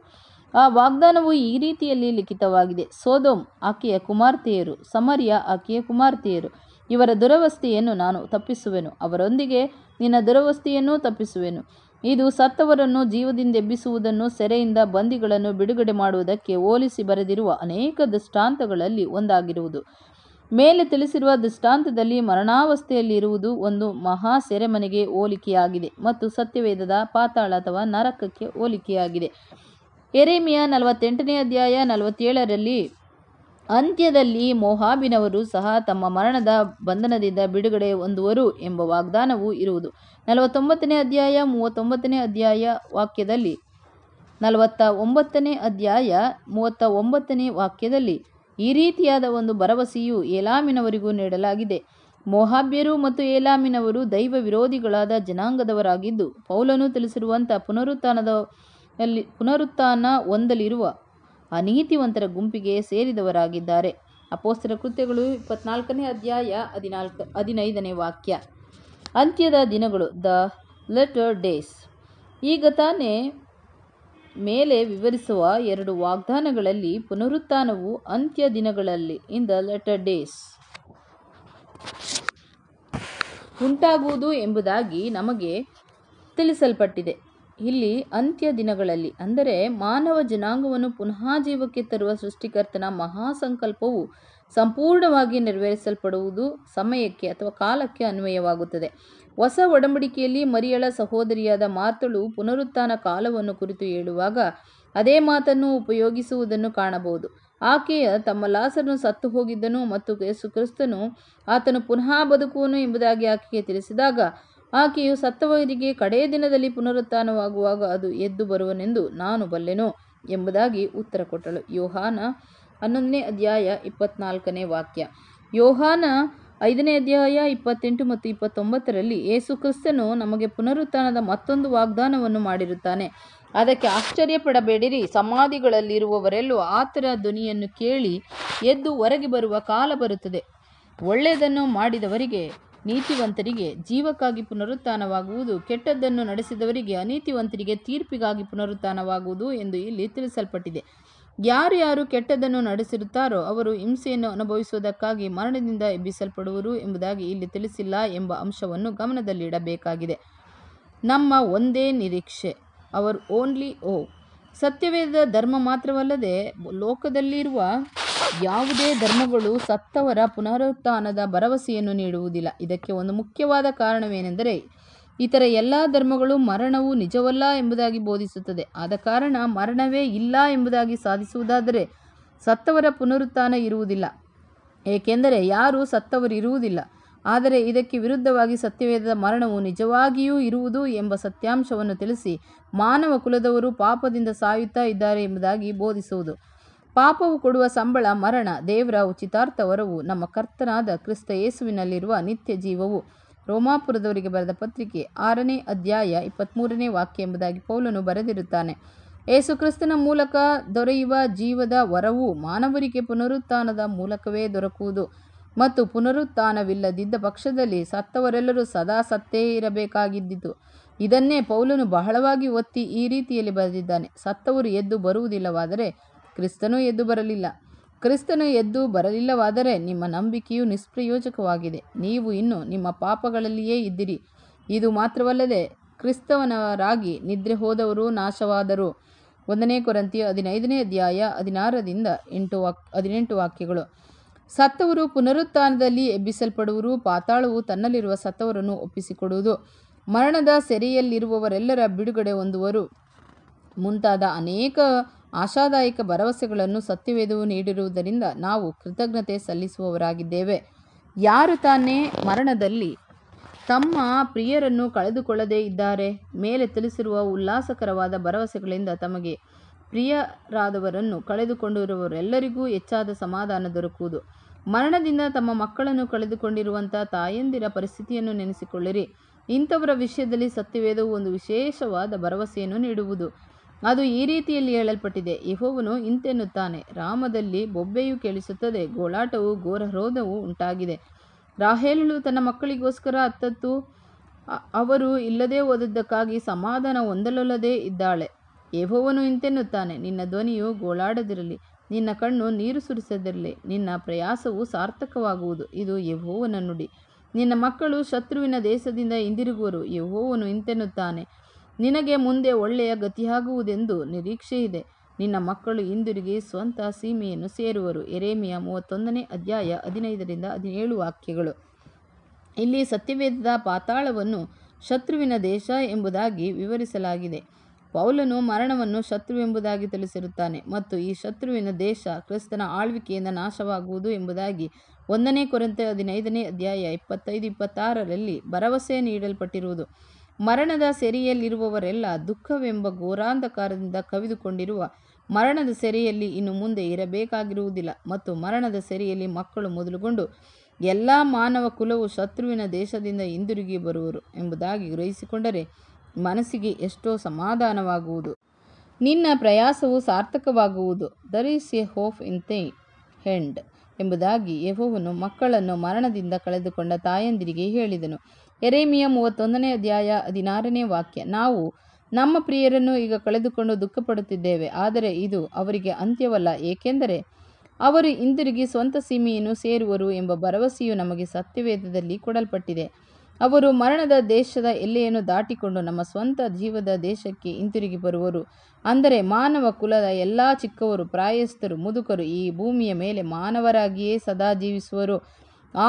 ಆ ವಾಗ್ದಾನವು ಈ ರೀತಿಯಲ್ಲಿ ಲಿಖಿತವಾಗಿದೆ ಸೋದೋಮ್ ಆಕೆಯ ಕುಮಾರ್ತೆಯರು ಸಮರಿಯ ಆಕೆಯ ಕುಮಾರ್ತೆಯರು ಇವರ ದುರವಸ್ಥೆಯನ್ನು ನಾನು ತಪ್ಪಿಸುವೆನು ಅವರೊಂದಿಗೆ ನಿನ್ನ ದುರವಸ್ಥೆಯನ್ನೂ ತಪ್ಪಿಸುವೆನು ಇದು ಸತ್ತವರನ್ನು ಜೀವದಿಂದ ಎಬ್ಬಿಸುವುದನ್ನು ಸೆರೆಯಿಂದ ಬಂದಿಗಳನ್ನು ಬಿಡುಗಡೆ ಮಾಡುವುದಕ್ಕೆ ಹೋಲಿಸಿ ಬರೆದಿರುವ ಅನೇಕ ದೃಷ್ಟಾಂತಗಳಲ್ಲಿ ಒಂದಾಗಿರುವುದು ಮೇಲೆ ತಿಳಿಸಿರುವ ದೃಷ್ಟಾಂತದಲ್ಲಿ ಮರಣಾವಸ್ಥೆಯಲ್ಲಿರುವುದು ಒಂದು ಮಹಾ ಸೆರೆಮನೆಗೆ ಹೋಲಿಕೆಯಾಗಿದೆ ಮತ್ತು ಸತ್ಯವೇದದ ಪಾತಾಳ ಅಥವಾ ನರಕಕ್ಕೆ ಹೋಲಿಕೆಯಾಗಿದೆ ಎರೇಮಿಯ ನಲವತ್ತೆಂಟನೇ ಅಧ್ಯಾಯ ನಲವತ್ತೇಳರಲ್ಲಿ ಅಂತ್ಯದಲ್ಲಿ ಮೊಹಾಬಿನವರು ಸಹ ತಮ್ಮ ಮರಣದ ಬಂಧನದಿಂದ ಬಿಡುಗಡೆ ಹೊಂದುವರು ಎಂಬ ವಾಗ್ದಾನವು ಇರುವುದು ನಲವತ್ತೊಂಬತ್ತನೇ ಅಧ್ಯಾಯ ಮೂವತ್ತೊಂಬತ್ತನೇ ಅಧ್ಯಾಯ ವಾಕ್ಯದಲ್ಲಿ ನಲವತ್ತ ಒಂಬತ್ತನೇ ಅಧ್ಯಾಯ ಮೂವತ್ತ ಒಂಬತ್ತನೇ ವಾಕ್ಯದಲ್ಲಿ ಈ ರೀತಿಯಾದ ಒಂದು ಭರವಸೆಯು ಏಲಾಮಿನವರಿಗೂ ನೀಡಲಾಗಿದೆ ಮೊಹಾಬ್ಯರು ಮತ್ತು ಏಲಾಮಿನವರು ದೈವ ವಿರೋಧಿಗಳಾದ ಜನಾಂಗದವರಾಗಿದ್ದು ಪೌಲನು ತಿಳಿಸಿರುವಂಥ ಪುನರುತ್ಥಾನದ ಪುನರುತ್ಥಾನ ಹೊಂದಲಿರುವ ಅನೀತಿವಂತರ ಗುಂಪಿಗೆ ಸೇರಿದವರಾಗಿದ್ದಾರೆ ಅಪೋಸ್ತರ ಕೃತ್ಯಗಳು ಇಪ್ಪತ್ನಾಲ್ಕನೇ ಅಧ್ಯಾಯ ಹದಿನಾಲ್ಕು ಹದಿನೈದನೇ ವಾಕ್ಯ ಅಂತ್ಯದ ದಿನಗಳು ದ ಲೆಟರ್ ಡೇಸ್ ಈಗ ತಾನೇ ಮೇಲೆ ವಿವರಿಸುವ ಎರಡು ವಾಗ್ದಾನಗಳಲ್ಲಿ ಪುನರುತ್ಥಾನವು ಅಂತ್ಯ ದಿನಗಳಲ್ಲಿ ಇನ್ ದ ಲೆಟರ್ ಡೇಸ್ ಉಂಟಾಗುವುದು ಎಂಬುದಾಗಿ ನಮಗೆ ತಿಳಿಸಲ್ಪಟ್ಟಿದೆ ಇಲ್ಲಿ ಅಂತ್ಯ ದಿನಗಳಲ್ಲಿ ಅಂದರೆ ಮಾನವ ಜನಾಂಗವನ್ನು ಪುನಃ ಜೀವಕ್ಕೆ ತರುವ ಸೃಷ್ಟಿಕರ್ತನ ಮಹಾಸಂಕಲ್ಪವು ಸಂಪೂರ್ಣವಾಗಿ ನೆರವೇರಿಸಲ್ಪಡುವುದು ಸಮಯಕ್ಕೆ ಅಥವಾ ಕಾಲಕ್ಕೆ ಅನ್ವಯವಾಗುತ್ತದೆ ಹೊಸ ಒಡಂಬಡಿಕೆಯಲ್ಲಿ ಮರಿಯಳ ಸಹೋದರಿಯಾದ ಮಾತಳು ಪುನರುತ್ಥಾನ ಕಾಲವನ್ನು ಕುರಿತು ಹೇಳುವಾಗ ಅದೇ ಮಾತನ್ನು ಉಪಯೋಗಿಸುವುದನ್ನು ಕಾಣಬಹುದು ಆಕೆಯ ತಮ್ಮ ಲಾಸನು ಸತ್ತು ಹೋಗಿದ್ದನು ಮತ್ತು ಯೇಸು ಕ್ರಿಸ್ತನು ಆತನು ಪುನಃ ಬದುಕುವನು ಎಂಬುದಾಗಿ ಆಕೆಗೆ ತಿಳಿಸಿದಾಗ ಆಕೆಯು ಸತ್ತವರಿಗೆ ಕಡೆಯ ದಿನದಲ್ಲಿ ಪುನರುತ್ಥಾನವಾಗುವಾಗ ಅದು ಎದ್ದು ಬರುವನೆಂದು ನಾನು ಬಲ್ಲೆನು ಎಂಬುದಾಗಿ ಉತ್ತರ ಕೊಟ್ಟಳು ಯೋಹಾನ ಹನ್ನೊಂದನೇ ಅಧ್ಯಾಯ ಇಪ್ಪತ್ನಾಲ್ಕನೇ ವಾಕ್ಯ ಯೋಹಾನ ಐದನೇ ಅಧ್ಯಾಯ ಇಪ್ಪತ್ತೆಂಟು ಮತ್ತು ಇಪ್ಪತ್ತೊಂಬತ್ತರಲ್ಲಿ ಯೇಸು ಕ್ರಿಸ್ತನು ನಮಗೆ ಪುನರುತ್ಥಾನದ ಮತ್ತೊಂದು ವಾಗ್ದಾನವನ್ನು ಮಾಡಿರುತ್ತಾನೆ ಅದಕ್ಕೆ ಆಶ್ಚರ್ಯಪಡಬೇಡಿರಿ ಸಮಾಧಿಗಳಲ್ಲಿರುವವರೆಲ್ಲೂ ಆತರ ಧ್ವನಿಯನ್ನು ಕೇಳಿ ಎದ್ದು ಹೊರಗೆ ಬರುವ ಕಾಲ ಬರುತ್ತದೆ ಒಳ್ಳೆಯದನ್ನು ಮಾಡಿದವರಿಗೆ ನೀತಿವಂತರಿಗೆ ಜೀವಕ್ಕಾಗಿ ಪುನರುತ್ಥಾನವಾಗುವುದು ಕೆಟ್ಟದ್ದನ್ನು ನಡೆಸಿದವರಿಗೆ ಅನೀತಿವಂತರಿಗೆ ತೀರ್ಪಿಗಾಗಿ ಪುನರುತ್ಥಾನವಾಗುವುದು ಎಂದು ಇಲ್ಲಿ ತಿಳಿಸಲ್ಪಟ್ಟಿದೆ ಯಾರು ಕೆಟ್ಟದ್ದನ್ನು ನಡೆಸಿರುತ್ತಾರೋ ಅವರು ಹಿಂಸೆಯನ್ನು ಅನುಭವಿಸುವುದಕ್ಕಾಗಿ ಮರಣದಿಂದ ಎಬ್ಬಿಸಲ್ಪಡುವರು ಎಂಬುದಾಗಿ ಇಲ್ಲಿ ತಿಳಿಸಿಲ್ಲ ಎಂಬ ಅಂಶವನ್ನು ಗಮನದಲ್ಲಿಡಬೇಕಾಗಿದೆ ನಮ್ಮ ಒಂದೇ ನಿರೀಕ್ಷೆ ಅವರ್ ಓನ್ಲಿ ಓ ಸತ್ಯವೇದ ಧರ್ಮ ಮಾತ್ರವಲ್ಲದೆ ಲೋಕದಲ್ಲಿರುವ ಯಾವುದೇ ಧರ್ಮಗಳು ಸತ್ತವರ ಪುನರುತ್ಥಾನದ ಭರವಸೆಯನ್ನು ನೀಡುವುದಿಲ್ಲ ಇದಕ್ಕೆ ಒಂದು ಮುಖ್ಯವಾದ ಕಾರಣವೇನೆಂದರೆ ಇತರ ಎಲ್ಲ ಧರ್ಮಗಳು ಮರಣವು ನಿಜವಲ್ಲ ಎಂಬುದಾಗಿ ಬೋಧಿಸುತ್ತದೆ ಆದ ಕಾರಣ ಮರಣವೇ ಇಲ್ಲ ಎಂಬುದಾಗಿ ಸಾಧಿಸುವುದಾದರೆ ಸತ್ತವರ ಪುನರುತ್ಥಾನ ಇರುವುದಿಲ್ಲ ಏಕೆಂದರೆ ಯಾರೂ ಸತ್ತವರಿರುವುದಿಲ್ಲ ಆದರೆ ಇದಕ್ಕೆ ವಿರುದ್ಧವಾಗಿ ಸತ್ಯವೇದದ ಮರಣವು ನಿಜವಾಗಿಯೂ ಇರುವುದು ಎಂಬ ಸತ್ಯಾಂಶವನ್ನು ತಿಳಿಸಿ ಮಾನವ ಕುಲದವರು ಪಾಪದಿಂದ ಸಾಯುತ್ತಾ ಇದ್ದಾರೆ ಎಂಬುದಾಗಿ ಬೋಧಿಸುವುದು ಪಾಪವು ಕೊಡುವ ಸಂಬಳ ಮರಣ ದೇವರ ಉಚಿತಾರ್ಥ ವರವು ನಮ್ಮ ಕರ್ತನಾದ ಕ್ರಿಸ್ತ ಯೇಸುವಿನಲ್ಲಿರುವ ನಿತ್ಯ ಜೀವವು ರೋಮಾಪುರದವರಿಗೆ ಬರೆದ ಪತ್ರಿಕೆ ಆರನೇ ಅಧ್ಯಾಯ ಇಪ್ಪತ್ತ್ಮೂರನೇ ವಾಕ್ಯ ಎಂಬುದಾಗಿ ಪೌಲನು ಬರೆದಿರುತ್ತಾನೆ ಏಸು ಕ್ರಿಸ್ತನ ಮೂಲಕ ದೊರೆಯುವ ಜೀವದ ವರವು ಮಾನವರಿಗೆ ಪುನರುತ್ಥಾನದ ಮೂಲಕವೇ ದೊರಕುವುದು ಮತ್ತು ಪುನರುತ್ಥಾನವಿಲ್ಲದಿದ್ದ ಪಕ್ಷದಲ್ಲಿ ಸತ್ತವರೆಲ್ಲರೂ ಸದಾ ಸತ್ತೇ ಇರಬೇಕಾಗಿದ್ದಿತು ಇದನ್ನೇ ಪೌಲನು ಬಹಳವಾಗಿ ಒತ್ತಿ ಈ ರೀತಿಯಲ್ಲಿ ಬರೆದಿದ್ದಾನೆ ಸತ್ತವರು ಎದ್ದು ಬರುವುದಿಲ್ಲವಾದರೆ ಕ್ರಿಸ್ತನೂ ಎದ್ದು ಬರಲಿಲ್ಲ ಕ್ರಿಸ್ತನು ಎದ್ದು ಬರಲಿಲ್ಲವಾದರೆ ನಿಮ್ಮ ನಂಬಿಕೆಯು ನಿಷ್ಪ್ರಯೋಜಕವಾಗಿದೆ ನೀವು ಇನ್ನು ನಿಮ್ಮ ಪಾಪಗಳಲ್ಲಿಯೇ ಇದ್ದಿರಿ ಇದು ಮಾತ್ರವಲ್ಲದೆ ಕ್ರಿಸ್ತವನವರಾಗಿ ನಿದ್ರೆ ಹೋದವರು ನಾಶವಾದರು ಒಂದನೇ ಕೊರಂತಿ ಹದಿನೈದನೇ ಅಧ್ಯಾಯ ಹದಿನಾರರಿಂದ ಎಂಟು ವಾಕ್ ಹದಿನೆಂಟು ವಾಕ್ಯಗಳು ಸತ್ತವರು ಪುನರುತ್ಥಾನದಲ್ಲಿ ಎಬ್ಬಿಸಲ್ಪಡುವರು ಪಾತಾಳವು ತನ್ನಲ್ಲಿರುವ ಸತ್ತವರನ್ನು ಒಪ್ಪಿಸಿಕೊಡುವುದು ಮರಣದ ಸೆರೆಯಲ್ಲಿರುವವರೆಲ್ಲರ ಬಿಡುಗಡೆ ಹೊಂದುವರು ಮುಂತಾದ ಅನೇಕ ಆಶಾದಾಯಕ ಭರವಸೆಗಳನ್ನು ಸತ್ಯವೇದವು ನೀಡಿರುವುದರಿಂದ ನಾವು ಕೃತಜ್ಞತೆ ಸಲ್ಲಿಸುವವರಾಗಿದ್ದೇವೆ ಯಾರು ತಾನೇ ಮರಣದಲ್ಲಿ ತಮ್ಮ ಪ್ರಿಯರನ್ನು ಕಳೆದುಕೊಳ್ಳದೇ ಇದ್ದಾರೆ ಮೇಲೆ ತಿಳಿಸಿರುವ ಉಲ್ಲಾಸಕರವಾದ ಭರವಸೆಗಳಿಂದ ತಮಗೆ ಪ್ರಿಯರಾದವರನ್ನು ಕಳೆದುಕೊಂಡಿರುವವರೆಲ್ಲರಿಗೂ ಹೆಚ್ಚಾದ ಸಮಾಧಾನ ದೊರಕುವುದು ಮರಣದಿಂದ ತಮ್ಮ ಮಕ್ಕಳನ್ನು ಕಳೆದುಕೊಂಡಿರುವಂಥ ತಾಯಂದಿರ ಪರಿಸ್ಥಿತಿಯನ್ನು ನೆನೆಸಿಕೊಳ್ಳಿರಿ ಇಂಥವರ ವಿಷಯದಲ್ಲಿ ಸತ್ಯವೇದವು ಒಂದು ವಿಶೇಷವಾದ ಭರವಸೆಯನ್ನು ನೀಡುವುದು ಅದು ಈ ರೀತಿಯಲ್ಲಿ ಹೇಳಲ್ಪಟ್ಟಿದೆ ಯಹೋವನು ಇಂತೆನ್ನುತ್ತಾನೆ ರಾಮದಲ್ಲಿ ಬೊಬ್ಬೆಯು ಕೇಳಿಸುತ್ತದೆ ಗೋಳಾಟವು ಘೋರರೋಧವು ಉಂಟಾಗಿದೆ ರಾಹೇಲಳು ತನ್ನ ಮಕ್ಕಳಿಗೋಸ್ಕರ ಅತ್ತತ್ತು ಅವರು ಇಲ್ಲದೆ ಓದದ್ದಕ್ಕಾಗಿ ಸಮಾಧಾನ ಹೊಂದಲೊಲ್ಲದೆ ಇದ್ದಾಳೆ ಯೆಹೋವನು ಇಂತೆನ್ನುತ್ತಾನೆ ನಿನ್ನ ಧ್ವನಿಯು ಗೋಳಾಡದಿರಲಿ ನಿನ್ನ ಕಣ್ಣು ನೀರು ಸುರಿಸದಿರಲಿ ನಿನ್ನ ಪ್ರಯಾಸವು ಸಾರ್ಥಕವಾಗುವುದು ಇದು ಯೆಹೋವನ ನುಡಿ ನಿನ್ನ ಮಕ್ಕಳು ಶತ್ರುವಿನ ದೇಶದಿಂದ ಹಿಂದಿರುಗುವರು ಯೆಹೋವನು ಇಂತೆನ್ನುತ್ತಾನೆ ನಿನಗೆ ಮುಂದೆ ಒಳ್ಳೆಯ ಗತಿಯಾಗುವುದೆಂದು ನಿರೀಕ್ಷೆಯಿದೆ ನಿನ್ನ ಮಕ್ಕಳು ಹಿಂದಿರುಗಿ ಸ್ವಂತ ಸೀಮೆಯನ್ನು ಸೇರುವರು ಎರೇಮಿಯ ಮೂವತ್ತೊಂದನೇ ಅಧ್ಯಾಯ ಹದಿನೈದರಿಂದ ಹದಿನೇಳು ವಾಕ್ಯಗಳು ಇಲ್ಲಿ ಸತ್ಯವೇದದ ಪಾತಾಳವನ್ನು ಶತ್ರುವಿನ ದೇಶ ಎಂಬುದಾಗಿ ವಿವರಿಸಲಾಗಿದೆ ಪೌಲನು ಮರಣವನ್ನು ಶತ್ರುವೆಂಬುದಾಗಿ ತಿಳಿಸಿರುತ್ತಾನೆ ಮತ್ತು ಈ ಶತ್ರುವಿನ ದೇಶ ಕ್ರಿಸ್ತನ ಆಳ್ವಿಕೆಯಿಂದ ನಾಶವಾಗುವುದು ಎಂಬುದಾಗಿ ಒಂದನೇ ಕೊರಂತೆ ಹದಿನೈದನೇ ಅಧ್ಯಾಯ ಇಪ್ಪತ್ತೈದು ಇಪ್ಪತ್ತಾರರಲ್ಲಿ ಭರವಸೆ ನೀಡಲ್ಪಟ್ಟಿರುವುದು ಮರಣದ ಸೆರೆಯಲ್ಲಿರುವವರೆಲ್ಲ ದುಃಖವೆಂಬ ಘೋರಾಂಧಕಾರದಿಂದ ಕವಿದುಕೊಂಡಿರುವ ಮರಣದ ಸೆರೆಯಲ್ಲಿ ಇನ್ನು ಮುಂದೆ ಇರಬೇಕಾಗಿರುವುದಿಲ್ಲ ಮತ್ತು ಮರಣದ ಸೆರೆಯಲ್ಲಿ ಮಕ್ಕಳು ಮೊದಲುಗೊಂಡು ಎಲ್ಲ ಮಾನವ ಕುಲವು ಶತ್ರುವಿನ ದೇಶದಿಂದ ಹಿಂದಿರುಗಿ ಬರುವರು ಎಂಬುದಾಗಿ ಗ್ರಹಿಸಿಕೊಂಡರೆ ಮನಸ್ಸಿಗೆ ಎಷ್ಟೋ ಸಮಾಧಾನವಾಗುವುದು ನಿನ್ನ ಪ್ರಯಾಸವು ಸಾರ್ಥಕವಾಗುವುದು there is a hope in the end ಎಂಬುದಾಗಿ ಯಹೋವನು ಮಕ್ಕಳನ್ನು ಮರಣದಿಂದ ಕಳೆದುಕೊಂಡ ತಾಯಂದಿರಿಗೆ ಹೇಳಿದನು ಎರೇಮಿಯ ಮೂವತ್ತೊಂದನೇ ಅಧ್ಯಾಯ ಹದಿನಾರನೇ ವಾಕ್ಯ ನಾವು ನಮ್ಮ ಪ್ರಿಯರನ್ನು ಈಗ ಕಳೆದುಕೊಂಡು ದುಃಖಪಡುತ್ತಿದ್ದೇವೆ ಆದರೆ ಇದು ಅವರಿಗೆ ಅಂತ್ಯವಲ್ಲ ಏಕೆಂದರೆ ಅವರು ಹಿಂದಿರುಗಿ ಸ್ವಂತ ಸೀಮೆಯನ್ನು ಸೇರುವರು ಎಂಬ ಭರವಸೆಯು ನಮಗೆ ಸತ್ಯವೇದದಲ್ಲಿ ಕೊಡಲ್ಪಟ್ಟಿದೆ ಅವರು ಮರಣದ ದೇಶದ ಎಲ್ಲೆಯನ್ನು ದಾಟಿಕೊಂಡು ನಮ್ಮ ಸ್ವಂತ ಜೀವದ ದೇಶಕ್ಕೆ ಹಿಂತಿರುಗಿ ಬರುವರು ಅಂದರೆ ಮಾನವ ಕುಲದ ಎಲ್ಲ ಚಿಕ್ಕವರು ಪ್ರಾಯಸ್ಥರು ಮುದುಕರು ಈ ಭೂಮಿಯ ಮೇಲೆ ಮಾನವರಾಗಿಯೇ ಸದಾ ಜೀವಿಸುವರು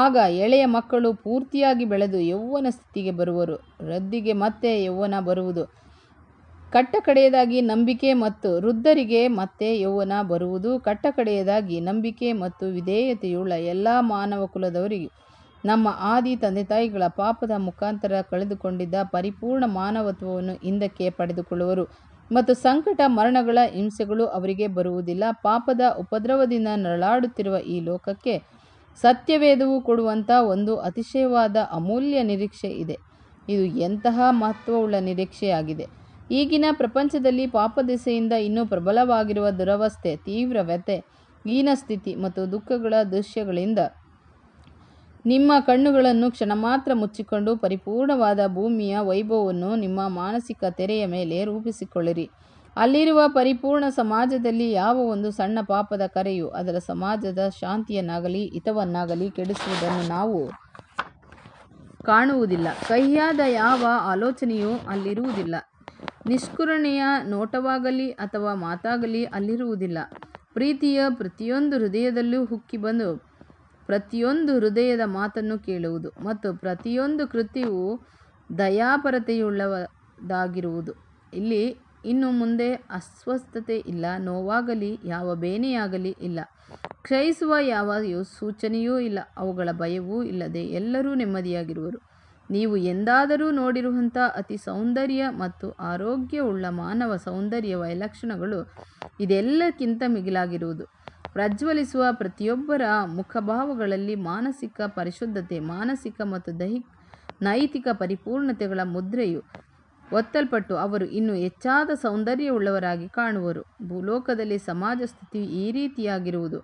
ಆಗ ಎಳೆಯ ಮಕ್ಕಳು ಪೂರ್ತಿಯಾಗಿ ಬೆಳೆದು ಯೌವ್ವನ ಸ್ಥಿತಿಗೆ ಬರುವರು ರದ್ದಿಗೆ ಮತ್ತೆ ಯೌವನ ಬರುವುದು ಕಟ್ಟಕಡೆಯದಾಗಿ ನಂಬಿಕೆ ಮತ್ತು ವೃದ್ಧರಿಗೆ ಮತ್ತೆ ಯೌವನ ಬರುವುದು ಕಟ್ಟಕಡೆಯದಾಗಿ ನಂಬಿಕೆ ಮತ್ತು ವಿಧೇಯತೆಯುಳ್ಳ ಎಲ್ಲ ಮಾನವ ಕುಲದವರಿಗೆ ನಮ್ಮ ಆದಿ ತಂದೆ ತಾಯಿಗಳ ಪಾಪದ ಮುಖಾಂತರ ಕಳೆದುಕೊಂಡಿದ್ದ ಪರಿಪೂರ್ಣ ಮಾನವತ್ವವನ್ನು ಹಿಂದಕ್ಕೆ ಪಡೆದುಕೊಳ್ಳುವರು ಮತ್ತು ಸಂಕಟ ಮರಣಗಳ ಹಿಂಸೆಗಳು ಅವರಿಗೆ ಬರುವುದಿಲ್ಲ ಪಾಪದ ಉಪದ್ರವದಿಂದ ನರಳಾಡುತ್ತಿರುವ ಈ ಲೋಕಕ್ಕೆ ಸತ್ಯವೇದವು ಕೊಡುವಂಥ ಒಂದು ಅತಿಶಯವಾದ ಅಮೂಲ್ಯ ನಿರೀಕ್ಷೆ ಇದೆ ಇದು ಎಂತಹ ಮಹತ್ವವುಳ್ಳ ನಿರೀಕ್ಷೆಯಾಗಿದೆ ಈಗಿನ ಪ್ರಪಂಚದಲ್ಲಿ ಪಾಪದಿಸೆಯಿಂದ ಇನ್ನೂ ಪ್ರಬಲವಾಗಿರುವ ದುರವಸ್ಥೆ ತೀವ್ರ ವ್ಯಥೆ ಹೀನ ಸ್ಥಿತಿ ಮತ್ತು ದುಃಖಗಳ ದೃಶ್ಯಗಳಿಂದ ನಿಮ್ಮ ಕಣ್ಣುಗಳನ್ನು ಕ್ಷಣ ಮಾತ್ರ ಮುಚ್ಚಿಕೊಂಡು ಪರಿಪೂರ್ಣವಾದ ಭೂಮಿಯ ವೈಭವವನ್ನು ನಿಮ್ಮ ಮಾನಸಿಕ ತೆರೆಯ ಮೇಲೆ ರೂಪಿಸಿಕೊಳ್ಳಿರಿ ಅಲ್ಲಿರುವ ಪರಿಪೂರ್ಣ ಸಮಾಜದಲ್ಲಿ ಯಾವ ಒಂದು ಸಣ್ಣ ಪಾಪದ ಕರೆಯು ಅದರ ಸಮಾಜದ ಶಾಂತಿಯನ್ನಾಗಲಿ ಹಿತವನ್ನಾಗಲಿ ಕೆಡಿಸುವುದನ್ನು ನಾವು ಕಾಣುವುದಿಲ್ಲ ಕಹಿಯಾದ ಯಾವ ಆಲೋಚನೆಯೂ ಅಲ್ಲಿರುವುದಿಲ್ಲ ನಿಷ್ಕುರಣೆಯ ನೋಟವಾಗಲಿ ಅಥವಾ ಮಾತಾಗಲಿ ಅಲ್ಲಿರುವುದಿಲ್ಲ ಪ್ರೀತಿಯ ಪ್ರತಿಯೊಂದು ಹೃದಯದಲ್ಲೂ ಹುಕ್ಕಿ ಬಂದು ಪ್ರತಿಯೊಂದು ಹೃದಯದ ಮಾತನ್ನು ಕೇಳುವುದು ಮತ್ತು ಪ್ರತಿಯೊಂದು ಕೃತ್ಯವು ದಯಾಪರತೆಯುಳ್ಳವದಾಗಿರುವುದು ಇಲ್ಲಿ ಇನ್ನು ಮುಂದೆ ಅಸ್ವಸ್ಥತೆ ಇಲ್ಲ ನೋವಾಗಲಿ ಯಾವ ಬೇನೆಯಾಗಲಿ ಇಲ್ಲ ಕ್ಷಯಿಸುವ ಯಾವ ಸೂಚನೆಯೂ ಇಲ್ಲ ಅವುಗಳ ಭಯವೂ ಇಲ್ಲದೆ ಎಲ್ಲರೂ ನೆಮ್ಮದಿಯಾಗಿರುವರು ನೀವು ಎಂದಾದರೂ ನೋಡಿರುವಂಥ ಅತಿ ಸೌಂದರ್ಯ ಮತ್ತು ಆರೋಗ್ಯವುಳ್ಳ ಮಾನವ ಸೌಂದರ್ಯ ವೈಲಕ್ಷಣಗಳು ಇದೆಲ್ಲಕ್ಕಿಂತ ಮಿಗಿಲಾಗಿರುವುದು ಪ್ರಜ್ವಲಿಸುವ ಪ್ರತಿಯೊಬ್ಬರ ಮುಖಭಾವಗಳಲ್ಲಿ ಮಾನಸಿಕ ಪರಿಶುದ್ಧತೆ ಮಾನಸಿಕ ಮತ್ತು ದೈಹಿಕ ನೈತಿಕ ಪರಿಪೂರ್ಣತೆಗಳ ಮುದ್ರೆಯು ಒತ್ತಲ್ಪಟ್ಟು ಅವರು ಇನ್ನೂ ಹೆಚ್ಚಾದ ಸೌಂದರ್ಯವುಳ್ಳವರಾಗಿ ಕಾಣುವರು ಭೂಲೋಕದಲ್ಲಿ ಸಮಾಜ ಸ್ಥಿತಿಯು ಈ ರೀತಿಯಾಗಿರುವುದು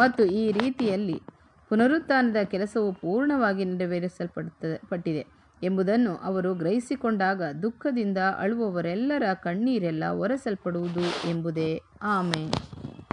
ಮತ್ತು ಈ ರೀತಿಯಲ್ಲಿ ಪುನರುತ್ಥಾನದ ಕೆಲಸವು ಪೂರ್ಣವಾಗಿ ನೆರವೇರಿಸಲ್ಪಡುತ್ತದೆ ಪಟ್ಟಿದೆ ಎಂಬುದನ್ನು ಅವರು ಗ್ರಹಿಸಿಕೊಂಡಾಗ ದುಃಖದಿಂದ ಅಳುವವರೆಲ್ಲರ ಕಣ್ಣೀರೆಲ್ಲ ಒರೆಸಲ್ಪಡುವುದು ಎಂಬುದೇ ಆಮೆ